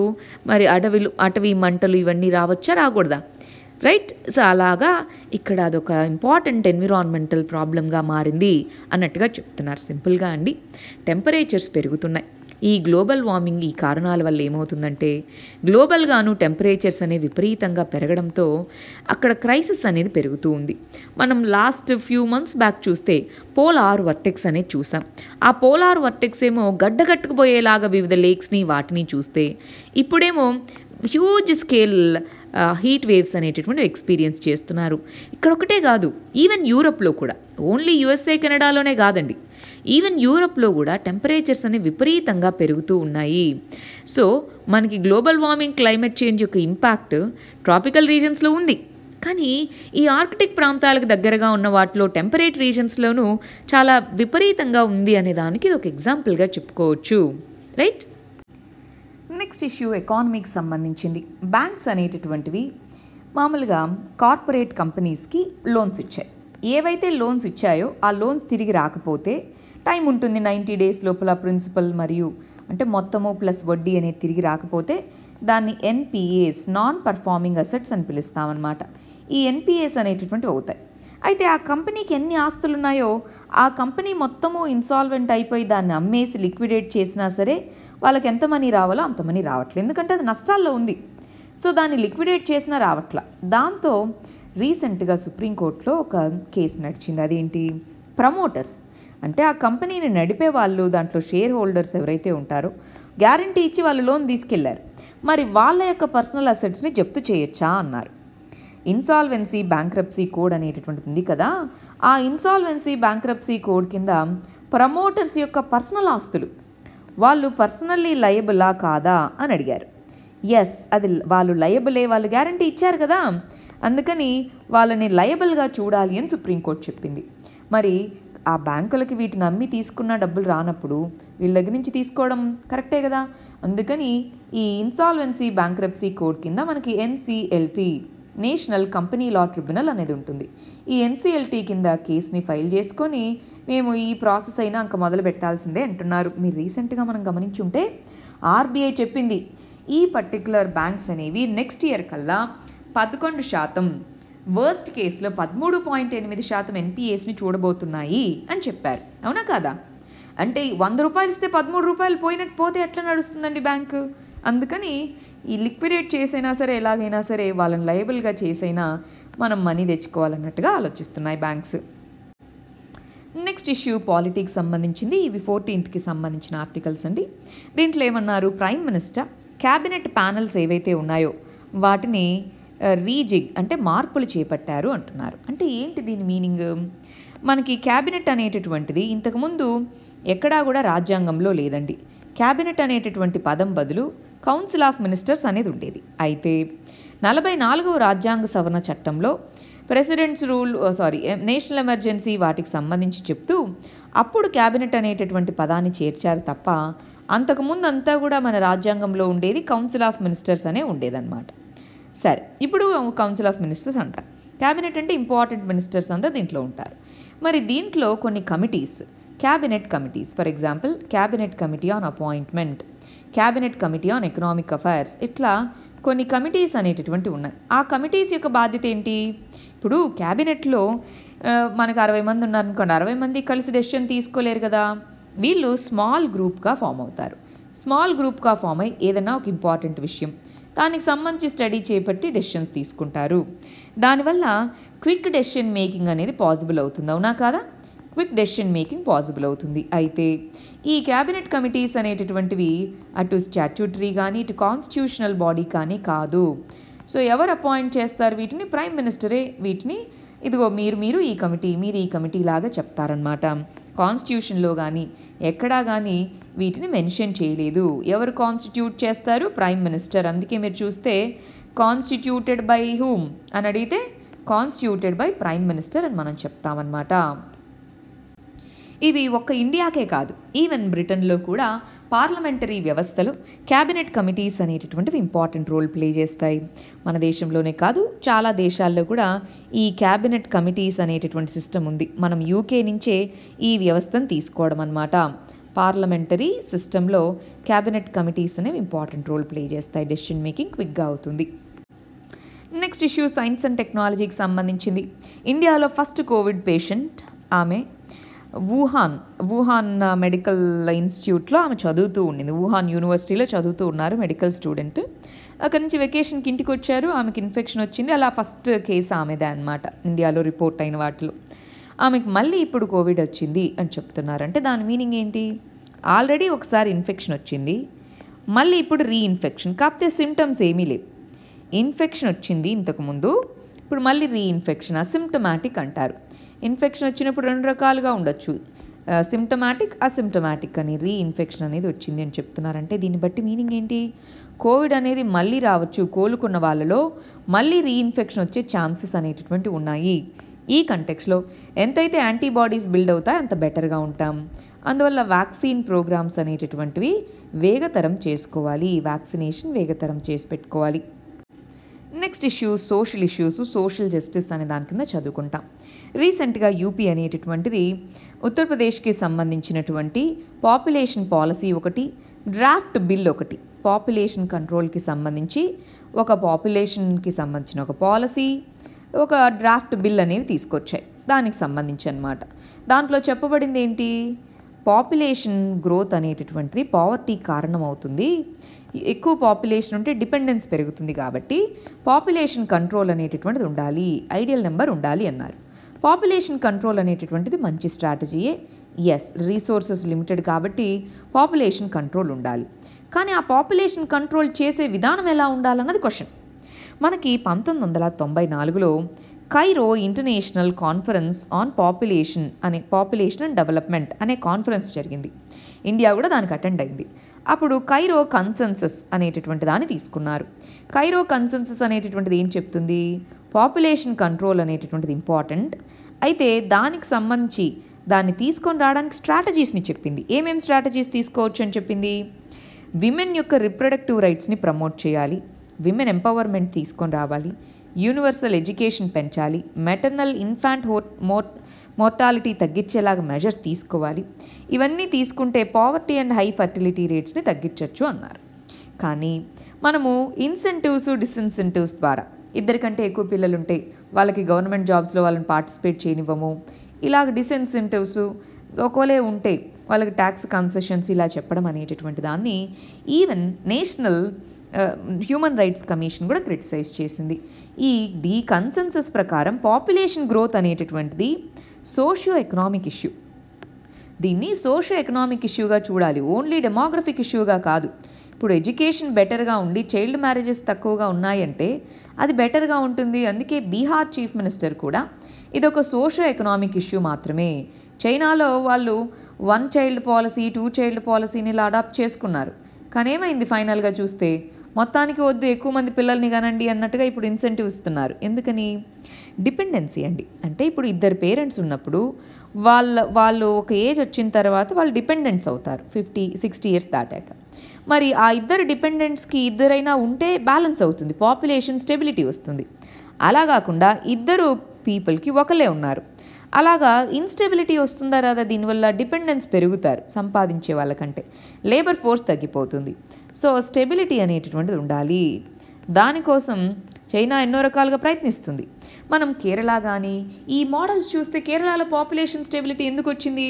Speaker 1: మరి అటవీలు అటవీ మంటలు ఇవన్నీ రావచ్చా రాకూడదా రైట్ సో అలాగా ఇక్కడ అదొక ఇంపార్టెంట్ ఎన్విరాన్మెంటల్ ప్రాబ్లంగా మారింది అన్నట్టుగా చెప్తున్నారు సింపుల్గా అండి టెంపరేచర్స్ పెరుగుతున్నాయి ఈ గ్లోబల్ వార్మింగ్ ఈ కారణాల వల్ల ఏమవుతుందంటే గ్లోబల్గాను టెంపరేచర్స్ అనేవి విపరీతంగా పెరగడంతో అక్కడ క్రైసిస్ అనేది పెరుగుతూ ఉంది మనం లాస్ట్ ఫ్యూ మంత్స్ బ్యాక్ చూస్తే పోలార్ వర్టెక్స్ అనేది చూసాం ఆ పోలార్ వర్టెక్స్ ఏమో గడ్డగట్టుకుపోయేలాగా వివిధ లేక్స్ని వాటిని చూస్తే ఇప్పుడేమో హ్యూజ్ స్కేల్ హీట్ వేవ్స్ అనేటటువంటి ఎక్స్పీరియన్స్ చేస్తున్నారు ఇక్కడ ఒకటే కాదు ఈవెన్ యూరప్లో కూడా ఓన్లీ యుఎస్ఏ కెనడాలోనే కాదండి ఈవెన్ యూరప్లో కూడా టెంపరేచర్స్ అనేవి విపరీతంగా పెరుగుతూ ఉన్నాయి సో మనకి గ్లోబల్ వార్మింగ్ క్లైమేట్ చేంజ్ యొక్క ఇంపాక్ట్ ట్రాపికల్ రీజన్స్లో ఉంది కానీ ఈ ఆర్కిటిక్ ప్రాంతాలకు దగ్గరగా ఉన్న వాటిలో టెంపరేట్ రీజన్స్లోనూ చాలా విపరీతంగా ఉంది అనే దానికి ఇది ఒక ఎగ్జాంపుల్గా చెప్పుకోవచ్చు రైట్ నెక్స్ట్ ఇష్యూ ఎకానమీకి సంబంధించింది బ్యాంక్స్ అనేటటువంటివి మామూలుగా కార్పొరేట్ కంపెనీస్కి లోన్స్ ఇచ్చాయి ఏవైతే లోన్స్ ఇచ్చాయో ఆ లోన్స్ తిరిగి రాకపోతే టైం ఉంటుంది నైంటీ డేస్ లోపల ప్రిన్సిపల్ మరియు అంటే మొత్తము ప్లస్ వడ్డీ అనేది తిరిగి రాకపోతే దాన్ని ఎన్పిఏస్ నాన్ పర్ఫార్మింగ్ అసెట్స్ అని పిలుస్తామన్నమాట ఈ ఎన్పిఏస్ అనేటటువంటి అవుతాయి అయితే ఆ కంపెనీకి ఎన్ని ఆస్తులు ఉన్నాయో ఆ కంపెనీ మొత్తము ఇన్సాల్వెంట్ అయిపోయి దాన్ని అమ్మేసి లిక్విడేట్ చేసినా సరే వాళ్ళకి ఎంత మనీ రావాలో అంత మనీ రావట్లేదు ఎందుకంటే అది నష్టాల్లో ఉంది సో దాన్ని లిక్విడేట్ చేసినా రావట్ల దాంతో రీసెంట్గా సుప్రీంకోర్టులో ఒక కేసు నడిచింది అదేంటి ప్రమోటర్స్ అంటే ఆ కంపెనీని నడిపే వాళ్ళు దాంట్లో షేర్ హోల్డర్స్ ఎవరైతే ఉంటారో గ్యారంటీ ఇచ్చి వాళ్ళు లోన్ తీసుకెళ్లారు మరి వాళ్ళ యొక్క పర్సనల్ అసెట్స్ని జప్తు చేయొచ్చా అన్నారు ఇన్సాల్వెన్సీ బ్యాంక్రప్సీ కోడ్ అనేటటువంటిది ఉంది కదా ఆ ఇన్సాల్వెన్సీ బ్యాంక్రప్సీ కోడ్ కింద ప్రమోటర్స్ యొక్క పర్సనల్ ఆస్తులు వాళ్ళు పర్సనల్లీ లయబులా కాదా అని అడిగారు ఎస్ అది వాళ్ళు లయబులే వాళ్ళు గ్యారంటీ ఇచ్చారు కదా అందుకని వాళ్ళని లయబుల్గా చూడాలి అని సుప్రీంకోర్టు చెప్పింది మరి ఆ బ్యాంకులకి వీటిని అమ్మి తీసుకున్న డబ్బులు రానప్పుడు వీళ్ళ దగ్గర నుంచి తీసుకోవడం కరెక్టే కదా అందుకని ఈ ఇన్సాల్వెన్సీ బ్యాంక్రప్సీ కోడ్ కింద మనకి NCLT national company law tribunal అనేది ఉంటుంది ఈ ఎన్సిఎల్టీ కింద కేసుని ఫైల్ చేసుకొని మేము ఈ ప్రాసెస్ అయినా ఇంకా మొదలు పెట్టాల్సిందే అంటున్నారు మీరు రీసెంట్గా మనం గమనించి ఉంటే ఆర్బీఐ చెప్పింది ఈ పర్టికులర్ బ్యాంక్స్ అనేవి నెక్స్ట్ ఇయర్ కల్లా పదకొండు శాతం వర్స్ట్ కేసులో పదమూడు పాయింట్ ఎనిమిది శాతం ఎన్పిఎస్ని చూడబోతున్నాయి అని చెప్పారు అవునా కాదా అంటే వంద రూపాయలు ఇస్తే పదమూడు రూపాయలు పోయినట్టు పోతే ఎట్లా నడుస్తుందండి బ్యాంకు అందుకని ఈ లిక్విడేట్ చేసైనా సరే ఎలాగైనా సరే వాళ్ళని లయబుల్గా చేసైనా మనం మనీ తెచ్చుకోవాలన్నట్టుగా ఆలోచిస్తున్నాయి బ్యాంక్స్ నెక్స్ట్ ఇష్యూ పాలిటిక్స్ సంబంధించింది ఇవి ఫోర్టీన్త్కి సంబంధించిన ఆర్టికల్స్ అండి దీంట్లో ఏమన్నారు ప్రైమ్ మినిస్టర్ క్యాబినెట్ ప్యానల్స్ ఏవైతే ఉన్నాయో వాటిని రీజిగ్ అంటే మార్పులు చేపట్టారు అంటున్నారు అంటే ఏంటి దీని మీనింగ్ మనకి క్యాబినెట్ అనేటటువంటిది ఇంతకుముందు ఎక్కడా కూడా రాజ్యాంగంలో లేదండి క్యాబినెట్ అనేటటువంటి పదం బదులు కౌన్సిల్ ఆఫ్ మినిస్టర్స్ అనేది ఉండేది అయితే నలభై నాలుగవ రాజ్యాంగ సవరణ చట్టంలో president's rule sorry national emergency వాటికి సంబంధించి చెప్తూ అప్పుడు క్యాబినెట్ అనేటటువంటి పదాన్ని చేర్చారు తప్ప అంతకుముందు అంతా కూడా మన రాజ్యాంగంలో ఉండేది కౌన్సిల్ ఆఫ్ మినిస్టర్స్ అనే ఉండేదన్నమాట సరే ఇప్పుడు కౌన్సిల్ ఆఫ్ మినిస్టర్స్ అంటారు క్యాబినెట్ అంటే ఇంపార్టెంట్ మినిస్టర్స్ అంతా దీంట్లో ఉంటారు మరి దీంట్లో కొన్ని committees cabinet committees for example cabinet committee on appointment cabinet committee on economic affairs ఇట్లా కొన్ని కమిటీస్ అనేటటువంటి ఉన్నాయి ఆ కమిటీస్ యొక్క బాధ్యత ఏంటి ఇప్పుడు క్యాబినెట్లో మనకు అరవై మంది ఉన్నారనుకోండి అరవై మంది కలిసి డెసిషన్ తీసుకోలేరు కదా వీళ్ళు స్మాల్ గ్రూప్గా ఫామ్ అవుతారు స్మాల్ గ్రూప్గా ఫామ్ అయ్యి ఏదైనా ఒక ఇంపార్టెంట్ విషయం దానికి సంబంధించి స్టడీ చేపట్టి డెసిషన్స్ తీసుకుంటారు దానివల్ల క్విక్ డెసిషన్ మేకింగ్ అనేది పాసిబుల్ అవుతుంది అవునా కాదా క్విక్ డెసిషన్ మేకింగ్ పాసిబుల్ అవుతుంది అయితే ఈ క్యాబినెట్ కమిటీస్ అనేటటువంటివి అటు స్టాట్యూటరీ కానీ ఇటు కాన్స్టిట్యూషనల్ బాడీ కానీ కాదు సో ఎవరు అపాయింట్ చేస్తారు వీటిని ప్రైమ్ మినిస్టరే వీటిని ఇదిగో మీరు మీరు ఈ కమిటీ మీరు ఈ కమిటీ లాగా చెప్తారనమాట కాన్స్టిట్యూషన్లో కానీ ఎక్కడా కానీ వీటిని మెన్షన్ చేయలేదు ఎవరు కాన్స్టిట్యూట్ చేస్తారు ప్రైమ్ మినిస్టర్ అందుకే మీరు చూస్తే కాన్స్టిట్యూటెడ్ బై హూమ్ అని అడిగితే కాన్స్టిట్యూటెడ్ బై ప్రైమ్ మినిస్టర్ అని మనం చెప్తామన్నమాట ఇవి ఒక్క ఇండియాకే కాదు ఈవెన్ బ్రిటన్లో కూడా పార్లమెంటరీ వ్యవస్థలు క్యాబినెట్ కమిటీస్ అనేటటువంటివి ఇంపార్టెంట్ రోల్ ప్లే చేస్తాయి మన దేశంలోనే కాదు చాలా దేశాల్లో కూడా ఈ క్యాబినెట్ కమిటీస్ అనేటటువంటి సిస్టమ్ ఉంది మనం యూకే నుంచే ఈ వ్యవస్థను తీసుకోవడం అనమాట పార్లమెంటరీ సిస్టంలో క్యాబినెట్ కమిటీస్ అనేవి ఇంపార్టెంట్ రోల్ ప్లే చేస్తాయి డెసిషన్ మేకింగ్ క్విక్గా అవుతుంది నెక్స్ట్ ఇష్యూ సైన్స్ అండ్ టెక్నాలజీకి సంబంధించింది ఇండియాలో ఫస్ట్ కోవిడ్ పేషెంట్ ఆమె వుహాన్ వుహాన్ మెడికల్ ఇన్స్టిట్యూట్లో ఆమె చదువుతూ ఉండింది వుహాన్ యూనివర్సిటీలో చదువుతూ ఉన్నారు మెడికల్ స్టూడెంట్ అక్కడి నుంచి వెకేషన్కి ఇంటికి వచ్చారు ఆమెకి ఇన్ఫెక్షన్ వచ్చింది అలా ఫస్ట్ కేసు ఆమెదే అనమాట ఇండియాలో రిపోర్ట్ అయిన వాటిలో ఆమెకు మళ్ళీ ఇప్పుడు కోవిడ్ వచ్చింది అని చెప్తున్నారు అంటే దాని మీనింగ్ ఏంటి ఆల్రెడీ ఒకసారి ఇన్ఫెక్షన్ వచ్చింది మళ్ళీ ఇప్పుడు రీఇన్ఫెక్షన్ కాకపోతే సిమ్టమ్స్ ఏమీ లేవు ఇన్ఫెక్షన్ వచ్చింది ఇంతకుముందు ఇప్పుడు మళ్ళీ రీఇన్ఫెక్షన్ అసిమ్టమాటిక్ అంటారు ఇన్ఫెక్షన్ వచ్చినప్పుడు రెండు రకాలుగా ఉండొచ్చు సిమ్టమాటిక్ అసిమ్టమాటిక్ అని రీఇన్ఫెక్షన్ అనేది వచ్చింది అని చెప్తున్నారంటే దీన్ని బట్టి మీనింగ్ ఏంటి కోవిడ్ అనేది మళ్ళీ రావచ్చు కోలుకున్న వాళ్ళలో మళ్ళీ రీఇన్ఫెక్షన్ వచ్చే ఛాన్సెస్ అనేటటువంటి ఉన్నాయి ఈ కంటెక్స్లో ఎంతైతే యాంటీబాడీస్ బిల్డ్ అవుతాయి అంత బెటర్గా ఉంటాం అందువల్ల వ్యాక్సిన్ ప్రోగ్రామ్స్ అనేటటువంటివి వేగతరం చేసుకోవాలి వ్యాక్సినేషన్ వేగతరం చేసి పెట్టుకోవాలి next issues social issues social justice అనే దాని కింద చదువుకుంటాం రీసెంట్గా యూపీ అనేటటువంటిది ఉత్తరప్రదేశ్కి సంబంధించినటువంటి పాపులేషన్ పాలసీ ఒకటి డ్రాఫ్ట్ బిల్ ఒకటి పాపులేషన్ కంట్రోల్కి సంబంధించి ఒక పాపులేషన్కి సంబంధించిన ఒక పాలసీ ఒక డ్రాఫ్ట్ బిల్ అనేవి తీసుకొచ్చాయి దానికి సంబంధించి అనమాట దాంట్లో చెప్పబడింది ఏంటి పాపులేషన్ గ్రోత్ అనేటటువంటిది పావర్టీ కారణమవుతుంది ఎక్కువ పాపులేషన్ ఉంటే డిపెండెన్స్ పెరుగుతుంది కాబట్టి పాపులేషన్ కంట్రోల్ అనేటటువంటిది ఉండాలి ఐడియల్ నెంబర్ ఉండాలి అన్నారు పాపులేషన్ కంట్రోల్ అనేటటువంటిది మంచి స్ట్రాటజీయే ఎస్ రీసోర్సెస్ లిమిటెడ్ కాబట్టి పాపులేషన్ కంట్రోల్ ఉండాలి కానీ ఆ పాపులేషన్ కంట్రోల్ చేసే విధానం ఎలా ఉండాలన్నది క్వశ్చన్ మనకి పంతొమ్మిది వందల తొంభై నాలుగులో Cairo international conference on population అనే పాపులేషన్ అండ్ డెవలప్మెంట్ అనే కాన్ఫరెన్స్ జరిగింది ఇండియా కూడా దానికి అటెండ్ అయింది అప్పుడు కైరో కన్సెన్సస్ అనేటటువంటి దాన్ని తీసుకున్నారు కైరో కన్సెన్సస్ అనేటటువంటిది ఏం చెప్తుంది పాపులేషన్ కంట్రోల్ అనేటటువంటిది ఇంపార్టెంట్ అయితే దానికి సంబంధించి దాన్ని తీసుకొని రావడానికి స్ట్రాటజీస్ని చెప్పింది ఏమేమి స్ట్రాటజీస్ తీసుకోవచ్చు అని చెప్పింది విమెన్ యొక్క రిప్రొడక్టివ్ రైట్స్ని ప్రమోట్ చేయాలి విమెన్ ఎంపవర్మెంట్ తీసుకొని రావాలి యూనివర్సల్ ఎడ్యుకేషన్ పెంచాలి మెటర్నల్ ఇన్ఫాంట్ హో మోర్ మోర్టాలిటీ తగ్గించేలాగా మెజర్స్ తీసుకోవాలి ఇవన్నీ తీసుకుంటే పావర్టీ అండ్ హై ఫర్టిలిటీ రేట్స్ని తగ్గించవచ్చు అన్నారు కానీ మనము ఇన్సెంటివ్స్ డిస్ఇన్సెంటివ్స్ ద్వారా ఇద్దరికంటే ఎక్కువ పిల్లలు ఉంటే వాళ్ళకి గవర్నమెంట్ జాబ్స్లో వాళ్ళని పార్టిసిపేట్ చేయనివ్వము ఇలాగ డిస్ఇన్సెంటివ్స్ ఒకవేళ ఉంటే వాళ్ళకి ట్యాక్స్ కన్సెషన్స్ ఇలా చెప్పడం అనేటటువంటి దాన్ని even national human rights commission కూడా క్రిటిసైజ్ చేసింది ఈ ది కన్సెన్సస్ ప్రకారం పాపులేషన్ గ్రోత్ అనేటటువంటిది సోషియో ఎకనామిక్ ఇష్యూ దీన్ని సోషియో ఎకనామిక్ ఇష్యూగా చూడాలి ఓన్లీ డెమోగ్రఫిక్ ఇష్యూగా కాదు ఇప్పుడు ఎడ్యుకేషన్ బెటర్గా ఉండి చైల్డ్ మ్యారేజెస్ తక్కువగా ఉన్నాయంటే అది బెటర్గా ఉంటుంది అందుకే బీహార్ చీఫ్ మినిస్టర్ కూడా ఇదొక సోషియో ఎకనామిక్ ఇష్యూ మాత్రమే చైనాలో వాళ్ళు one child policy two child పాలసీని ఇలా అడాప్ట్ చేసుకున్నారు కానీ ఏమైంది ఫైనల్గా చూస్తే మొత్తానికి వద్దు ఎక్కువ మంది పిల్లల్ని కానండి అన్నట్టుగా ఇప్పుడు ఇన్సెంటివ్ ఇస్తున్నారు ఎందుకని డిపెండెన్సీ అండి అంటే ఇప్పుడు ఇద్దరు పేరెంట్స్ ఉన్నప్పుడు వాళ్ళ వాళ్ళు ఒక ఏజ్ వచ్చిన తర్వాత వాళ్ళు డిపెండెంట్స్ అవుతారు ఫిఫ్టీ సిక్స్టీ ఇయర్స్ దాటాక మరి ఆ ఇద్దరు డిపెండెంట్స్కి ఇద్దరైనా ఉంటే బ్యాలెన్స్ అవుతుంది పాపులేషన్ స్టెబిలిటీ వస్తుంది అలా కాకుండా ఇద్దరు పీపుల్కి ఒకలే ఉన్నారు అలాగా ఇన్స్టెబిలిటీ వస్తుందా రాదా దీనివల్ల డిపెండెన్స్ పెరుగుతారు సంపాదించే వాళ్ళకంటే లేబర్ ఫోర్స్ తగ్గిపోతుంది సో స్టెబిలిటీ అనేటటువంటిది ఉండాలి దానికోసం చైనా ఎన్నో రకాలుగా ప్రయత్నిస్తుంది మనం కేరళ కానీ ఈ మోడల్స్ చూస్తే కేరళలో పాపులేషన్ స్టెబిలిటీ ఎందుకు వచ్చింది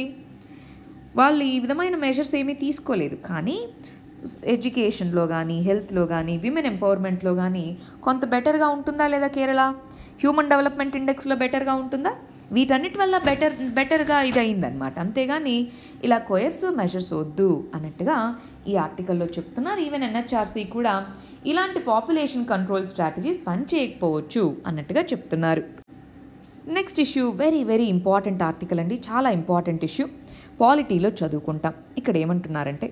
Speaker 1: వాళ్ళు ఈ విధమైన మెజర్స్ ఏమీ తీసుకోలేదు కానీ ఎడ్యుకేషన్లో కానీ హెల్త్లో కానీ విమెన్ ఎంపవర్మెంట్లో కానీ కొంత బెటర్గా ఉంటుందా లేదా కేరళ హ్యూమన్ డెవలప్మెంట్ ఇండెక్స్లో బెటర్గా ఉంటుందా వీటన్నిటి వల్ల బెటర్ బెటర్గా ఇది అయిందనమాట అంతేగాని ఇలా కొయర్స్ మెజర్స్ వద్దు అన్నట్టుగా ఈ ఆర్టికల్లో చెప్తున్నారు ఈవెన్ ఎన్హెచ్ఆర్సీ కూడా ఇలాంటి పాపులేషన్ కంట్రోల్ స్ట్రాటజీస్ పనిచేయకపోవచ్చు అన్నట్టుగా చెప్తున్నారు next issue very very important article అండి చాలా ఇంపార్టెంట్ ఇష్యూ పాలిటీలో చదువుకుంటాం ఇక్కడ ఏమంటున్నారంటే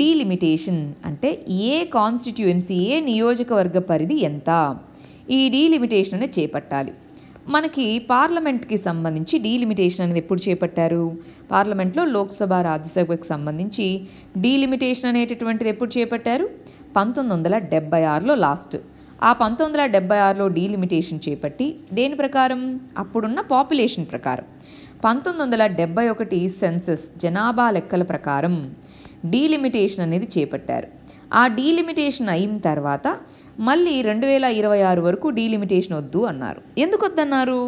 Speaker 1: డీలిమిటేషన్ అంటే ఏ కాన్స్టిట్యుయెన్సీ ఏ నియోజకవర్గ పరిధి ఎంత ఈ డీలిమిటేషన్ అనేది చేపట్టాలి మనకి పార్లమెంట్కి సంబంధించి డీలిమిటేషన్ అనేది ఎప్పుడు చేపట్టారు పార్లమెంట్లో లోక్సభ రాజ్యసభకు సంబంధించి డీలిమిటేషన్ అనేటటువంటిది ఎప్పుడు చేపట్టారు పంతొమ్మిది వందల డెబ్బై ఆరులో లాస్ట్ ఆ పంతొమ్మిది వందల డెబ్బై ఆరులో డీలిమిటేషన్ చేపట్టి దేని ప్రకారం అప్పుడున్న పాపులేషన్ ప్రకారం పంతొమ్మిది వందల డెబ్బై ఒకటి సెన్సస్ జనాభా లెక్కల ప్రకారం డీలిమిటేషన్ అనేది చేపట్టారు ఆ డీలిమిటేషన్ అయిన తర్వాత మళ్ళీ రెండు వేల ఇరవై ఆరు వరకు డీలిమిటేషన్ వద్దు అన్నారు ఎందుకు వద్దన్నారు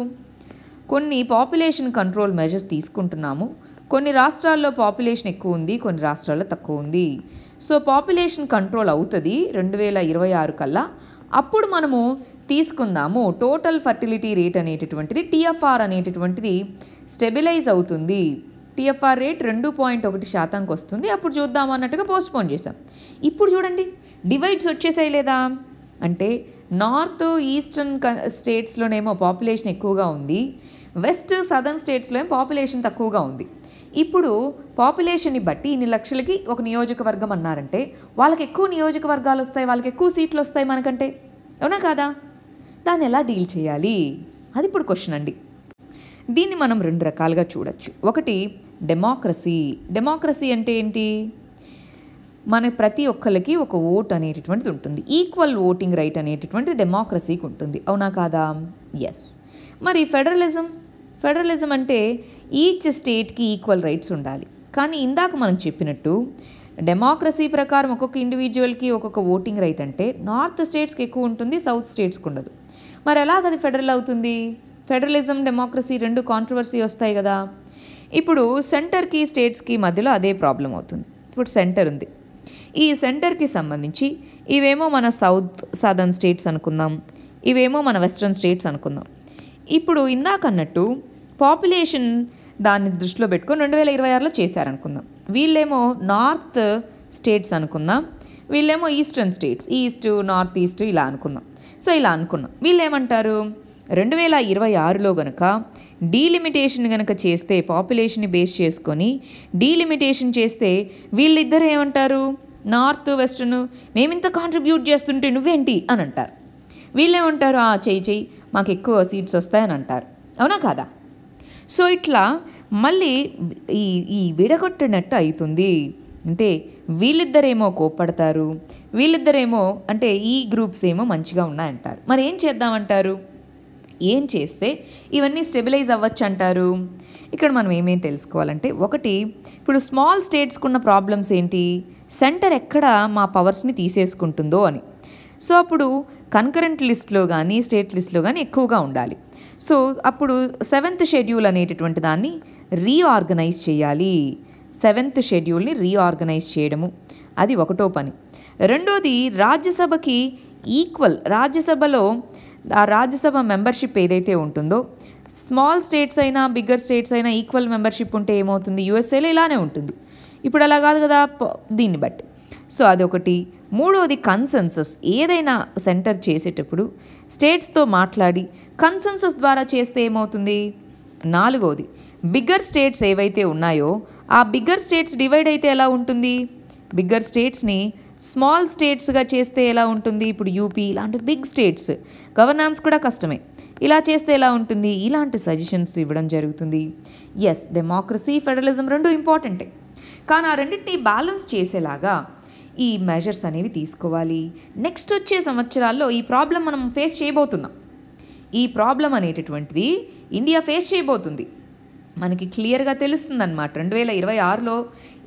Speaker 1: కొన్ని పాపులేషన్ కంట్రోల్ మెజర్స్ తీసుకుంటున్నాము కొన్ని రాష్ట్రాల్లో పాపులేషన్ ఎక్కువ ఉంది కొన్ని రాష్ట్రాల్లో తక్కువ ఉంది సో పాపులేషన్ కంట్రోల్ అవుతుంది రెండు వేల ఇరవై ఆరు కల్లా అప్పుడు మనము తీసుకుందాము టోటల్ ఫర్టిలిటీ రేట్ అనేటటువంటిది టీఎఫ్ఆర్ అనేటటువంటిది స్టెబిలైజ్ అవుతుంది టీఎఫ్ఆర్ రేట్ రెండు పాయింట్ ఒకటి శాతంకి వస్తుంది అప్పుడు చూద్దాం అన్నట్టుగా పోస్ట్పోన్ చేశాం ఇప్పుడు చూడండి డివైడ్స్ వచ్చేసాయి లేదా అంటే నార్త్ ఈస్టర్న్ స్టేట్స్లోనేమో పాపులేషన్ ఎక్కువగా ఉంది వెస్ట్ సదర్న్ స్టేట్స్లో ఏమో పాపులేషన్ తక్కువగా ఉంది ఇప్పుడు పాపులేషన్ని బట్టి ఇన్ని లక్షలకి ఒక నియోజకవర్గం అన్నారంటే వాళ్ళకి ఎక్కువ నియోజకవర్గాలు వస్తాయి వాళ్ళకి ఎక్కువ సీట్లు వస్తాయి మనకంటే అవునా కాదా దాన్ని ఎలా డీల్ చేయాలి అది ఇప్పుడు క్వశ్చన్ అండి దీన్ని మనం రెండు రకాలుగా చూడొచ్చు ఒకటి డెమోక్రసీ డెమోక్రసీ అంటే ఏంటి మన ప్రతి ఒక్కరికి ఒక ఓట్ అనేటటువంటిది ఉంటుంది ఈక్వల్ ఓటింగ్ రైట్ అనేటటువంటిది డెమోక్రసీకి ఉంటుంది అవునా కాదా ఎస్ మరి ఫెడరలిజం ఫెడరలిజం అంటే ఈచ్ స్టేట్కి ఈక్వల్ రైట్స్ ఉండాలి కానీ ఇందాక మనం చెప్పినట్టు డెమోక్రసీ ప్రకారం ఒక్కొక్క ఇండివిజువల్కి ఒక్కొక్క ఓటింగ్ రైట్ అంటే నార్త్ స్టేట్స్కి ఎక్కువ ఉంటుంది సౌత్ స్టేట్స్కి ఉండదు మరి ఎలాగది ఫెడరల్ అవుతుంది ఫెడరలిజం డెమోక్రసీ రెండు కాంట్రవర్సీ వస్తాయి కదా ఇప్పుడు సెంటర్కి స్టేట్స్కి మధ్యలో అదే ప్రాబ్లం అవుతుంది ఇప్పుడు సెంటర్ ఉంది ఈ సెంటర్కి సంబంధించి ఇవేమో మన సౌత్ సదర్న్ స్టేట్స్ అనుకుందాం ఇవేమో మన వెస్ట్రన్ స్టేట్స్ అనుకుందాం ఇప్పుడు ఇందాక అన్నట్టు పాపులేషన్ దాన్ని దృష్టిలో పెట్టుకొని రెండు వేల ఇరవై ఆరులో చేశారనుకుందాం వీళ్ళేమో నార్త్ స్టేట్స్ అనుకుందాం వీళ్ళేమో eastern states east north east ఇలా అనుకుందాం సో ఇలా అనుకున్నాం వీళ్ళు ఏమంటారు రెండు వేల ఇరవై ఆరులో గనక డీలిమిటేషన్ కనుక చేస్తే పాపులేషన్ని బేస్ చేసుకొని డీలిమిటేషన్ చేస్తే వీళ్ళిద్దరు ఏమంటారు నార్త్ వెస్ట్ను మేమింత కాంట్రిబ్యూట్ చేస్తుంటే నువ్వేంటి అని అంటారు వీళ్ళేమంటారు ఆ చేయి చేయి మాకు ఎక్కువ సీట్స్ వస్తాయని అంటారు అవునా కాదా సో ఇట్లా మళ్ళీ ఈ ఈ విడగొట్టినట్టు అవుతుంది అంటే వీళ్ళిద్దరేమో కోప్పడతారు వీళ్ళిద్దరేమో అంటే ఈ గ్రూప్స్ ఏమో మంచిగా ఉన్నాయంటారు మరి ఏం చేద్దామంటారు ఏం చేస్తే ఇవన్నీ స్టెబిలైజ్ అవ్వచ్చు అంటారు ఇక్కడ మనం ఏమేమి తెలుసుకోవాలంటే ఒకటి ఇప్పుడు స్మాల్ స్టేట్స్కున్న ప్రాబ్లమ్స్ ఏంటి సెంటర్ ఎక్కడ మా పవర్స్ని తీసేసుకుంటుందో అని సో అప్పుడు కన్కరెంట్ లిస్ట్లో కానీ స్టేట్ లిస్ట్లో కానీ ఎక్కువగా ఉండాలి సో అప్పుడు సెవెంత్ షెడ్యూల్ అనేటటువంటి దాన్ని రీఆర్గనైజ్ చేయాలి సెవెంత్ షెడ్యూల్ని రీఆర్గనైజ్ చేయడము అది ఒకటో పని రెండోది రాజ్యసభకి ఈక్వల్ రాజ్యసభలో ఆ రాజ్యసభ మెంబర్షిప్ ఏదైతే ఉంటుందో స్మాల్ స్టేట్స్ అయినా బిగ్గర్ స్టేట్స్ అయినా ఈక్వల్ మెంబర్షిప్ ఉంటే ఏమవుతుంది యుఎస్ఏలో ఇలానే ఉంటుంది ఇప్పుడు అలా కాదు కదా దీన్ని బట్టి సో అదొకటి మూడవది కన్సెన్సస్ ఏదైనా సెంటర్ చేసేటప్పుడు స్టేట్స్తో మాట్లాడి కన్సెన్సస్ ద్వారా చేస్తే ఏమవుతుంది నాలుగవది బిగ్గర్ స్టేట్స్ ఏవైతే ఉన్నాయో ఆ బిగ్గర్ స్టేట్స్ డివైడ్ అయితే ఎలా ఉంటుంది బిగ్గర్ స్టేట్స్ని స్మాల్ స్టేట్స్గా చేస్తే ఎలా ఉంటుంది ఇప్పుడు యూపీ ఇలాంటి బిగ్ స్టేట్స్ గవర్నెన్స్ కూడా కష్టమే ఇలా చేస్తే ఎలా ఉంటుంది ఇలాంటి సజెషన్స్ ఇవ్వడం జరుగుతుంది ఎస్ డెమోక్రసీ ఫెడరలిజం రెండు ఇంపార్టెంటే కానీ ఆ రెండింటిని బ్యాలెన్స్ చేసేలాగా ఈ మెజర్స్ అనేవి తీసుకోవాలి నెక్స్ట్ వచ్చే సంవత్సరాల్లో ఈ ప్రాబ్లం మనం ఫేస్ చేయబోతున్నాం ఈ ప్రాబ్లం అనేటటువంటిది ఇండియా ఫేస్ చేయబోతుంది మనకి క్లియర్గా తెలుస్తుందన్నమాట రెండు వేల ఇరవై ఆరులో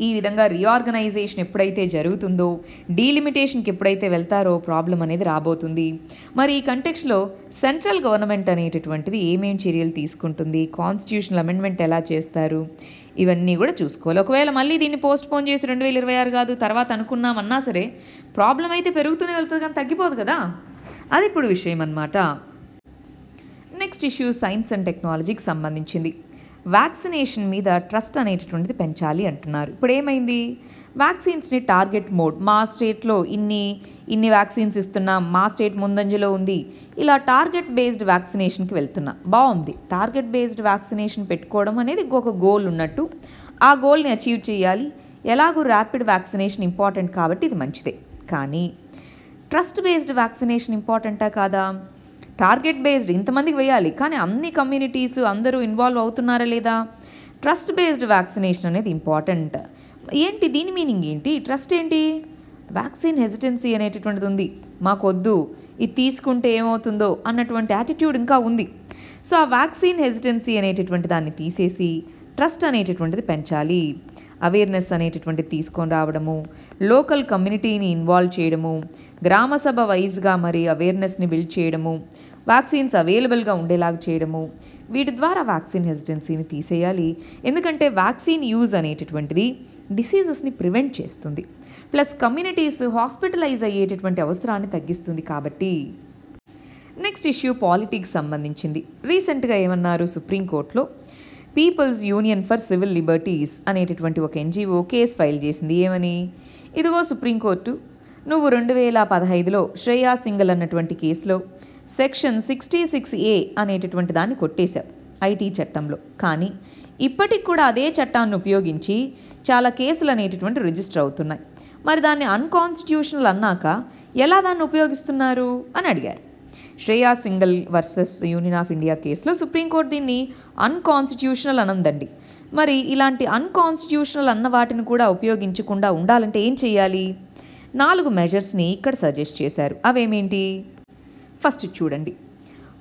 Speaker 1: ఈ విధంగా రీఆర్గనైజేషన్ ఎప్పుడైతే జరుగుతుందో డీలిమిటేషన్కి ఎప్పుడైతే వెళ్తారో ప్రాబ్లం అనేది రాబోతుంది మరి ఈ కంటెక్స్లో సెంట్రల్ గవర్నమెంట్ అనేటటువంటిది ఏమేమి చర్యలు తీసుకుంటుంది కాన్స్టిట్యూషనల్ అమెండ్మెంట్ ఎలా చేస్తారు ఇవన్నీ కూడా చూసుకోవాలి ఒకవేళ మళ్ళీ దీన్ని పోస్ట్ పోన్ చేసి రెండు వేల ఇరవై ఆరు కాదు తర్వాత అనుకున్నామన్నా సరే ప్రాబ్లం అయితే పెరుగుతూనే వెళ్తుంది కానీ తగ్గిపోదు కదా అది ఇప్పుడు విషయం అనమాట నెక్స్ట్ ఇష్యూ సైన్స్ అండ్ టెక్నాలజీకి సంబంధించింది వ్యాక్సినేషన్ మీద ట్రస్ట్ అనేటటువంటిది పెంచాలి అంటున్నారు ఇప్పుడు ఏమైంది వ్యాక్సిన్స్ని టార్గెట్ మోడ్ మా స్టేట్లో ఇన్ని ఇన్ని వ్యాక్సిన్స్ ఇస్తున్నాం మా స్టేట్ ముందంజలో ఉంది ఇలా టార్గెట్ బేస్డ్ వ్యాక్సినేషన్కి వెళ్తున్నా బాగుంది టార్గెట్ బేస్డ్ వ్యాక్సినేషన్ పెట్టుకోవడం అనేది ఒక గోల్ ఉన్నట్టు ఆ గోల్ని అచీవ్ చేయాలి ఎలాగో ర్యాపిడ్ వ్యాక్సినేషన్ ఇంపార్టెంట్ కాబట్టి ఇది మంచిదే కానీ ట్రస్ట్ బేస్డ్ వ్యాక్సినేషన్ ఇంపార్టెంటా కాదా టార్గెట్ బేస్డ్ ఇంతమందికి వేయాలి కానీ అన్ని కమ్యూనిటీస్ అందరూ ఇన్వాల్వ్ అవుతున్నారా లేదా ట్రస్ట్ బేస్డ్ వ్యాక్సినేషన్ అనేది ఇంపార్టెంట్ ఏంటి దీని మీనింగ్ ఏంటి ట్రస్ట్ ఏంటి వ్యాక్సిన్ హెసిటెన్సీ అనేటటువంటిది ఉంది మాకొద్దు ఇది తీసుకుంటే ఏమవుతుందో అన్నటువంటి యాటిట్యూడ్ ఇంకా ఉంది సో ఆ వ్యాక్సిన్ హెసిటెన్సీ అనేటటువంటి దాన్ని తీసేసి ట్రస్ట్ అనేటటువంటిది పెంచాలి అవేర్నెస్ అనేటటువంటిది తీసుకొని రావడము లోకల్ కమ్యూనిటీని ఇన్వాల్వ్ చేయడము గ్రామసభ వైజ్గా మరి అవేర్నెస్ని బిల్డ్ చేయడము వ్యాక్సిన్స్ అవైలబుల్గా ఉండేలాగా చేయడము వీటి ద్వారా వ్యాక్సిన్ హెసిడెన్సీని తీసేయాలి ఎందుకంటే వ్యాక్సిన్ యూజ్ అనేటటువంటిది డిసీజెస్ని ప్రివెంట్ చేస్తుంది ప్లస్ కమ్యూనిటీస్ హాస్పిటలైజ్ అయ్యేటటువంటి అవసరాన్ని తగ్గిస్తుంది కాబట్టి నెక్స్ట్ ఇష్యూ పాలిటిక్స్ సంబంధించింది రీసెంట్గా ఏమన్నారు సుప్రీంకోర్టులో people's union for civil liberties అనేటటువంటి ఒక ఎన్జిఓ కేసు ఫైల్ చేసింది ఏమని ఇదిగో సుప్రీంకోర్టు నువ్వు రెండు వేల పదహైదులో శ్రేయా సింగల్ అన్నటువంటి కేసులో సెక్షన్ సిక్స్టీ సిక్స్ ఏ అనేటటువంటి దాన్ని కొట్టేశారు ఐటీ చట్టంలో కానీ ఇప్పటికి కూడా అదే చట్టాన్ని ఉపయోగించి చాలా కేసులు అనేటటువంటి రిజిస్టర్ అవుతున్నాయి మరి దాన్ని అన్కాన్స్టిట్యూషనల్ అన్నాక ఎలా దాన్ని ఉపయోగిస్తున్నారు అని అడిగారు Shreya Singhal versus union of India కేసులో సుప్రీంకోర్టు దీన్ని అన్కాన్స్టిట్యూషనల్ అనందండి మరి ఇలాంటి అన్కాన్స్టిట్యూషనల్ అన్న వాటిని కూడా ఉపయోగించకుండా ఉండాలంటే ఏం చేయాలి నాలుగు మెజర్స్ని ఇక్కడ సజెస్ట్ చేశారు అవేమేంటి ఫస్ట్ చూడండి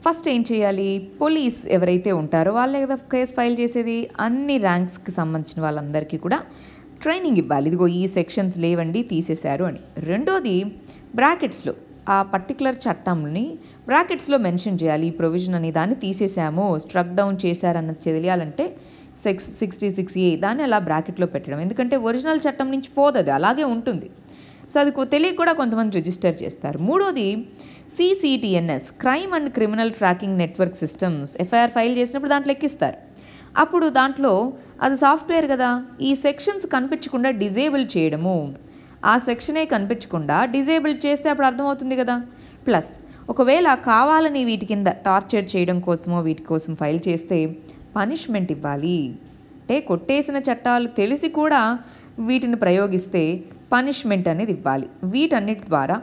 Speaker 1: ఫస్ట్ ఏం చేయాలి పోలీస్ ఎవరైతే ఉంటారో వాళ్ళే కదా కేసు ఫైల్ చేసేది అన్ని ర్యాంక్స్కి సంబంధించిన వాళ్ళందరికీ కూడా ట్రైనింగ్ ఇవ్వాలి ఇదిగో ఈ సెక్షన్స్ లేవండి తీసేశారు అని రెండోది బ్రాకెట్స్లో ఆ పర్టికులర్ చట్టంని బ్రాకెట్స్లో మెన్షన్ చేయాలి ఈ ప్రొవిజన్ అనే దాన్ని తీసేసాము స్ట్రక్ డౌన్ చేశారన్నది తెలియాలంటే సిక్స్ సిక్స్టీ సిక్స్ ఏ దాన్ని అలా బ్రాకెట్లో పెట్టడం ఎందుకంటే ఒరిజినల్ చట్టం నుంచి పోదు అది అలాగే ఉంటుంది సో అది తెలియక కూడా కొంతమంది రిజిస్టర్ చేస్తారు మూడోది CCTNS crime and criminal tracking network systems FIR file చేసినప్పుడు దాంట్లో ఎక్కిస్తారు అప్పుడు దాంట్లో అది సాఫ్ట్వేర్ కదా ఈ సెక్షన్స్ కనిపించకుండా డిజేబుల్ చేయడము ఆ సెక్షనే కనిపించకుండా డిజేబుల్ చేస్తే అప్పుడు అర్థమవుతుంది కదా ప్లస్ ఒకవేళ కావాలని వీటి కింద టార్చర్ చేయడం కోసమో వీటి కోసం ఫైల్ చేస్తే పనిష్మెంట్ ఇవ్వాలి అంటే కొట్టేసిన చట్టాలు తెలిసి కూడా వీటిని ప్రయోగిస్తే పనిష్మెంట్ అనేది ఇవ్వాలి వీటన్నిటి ద్వారా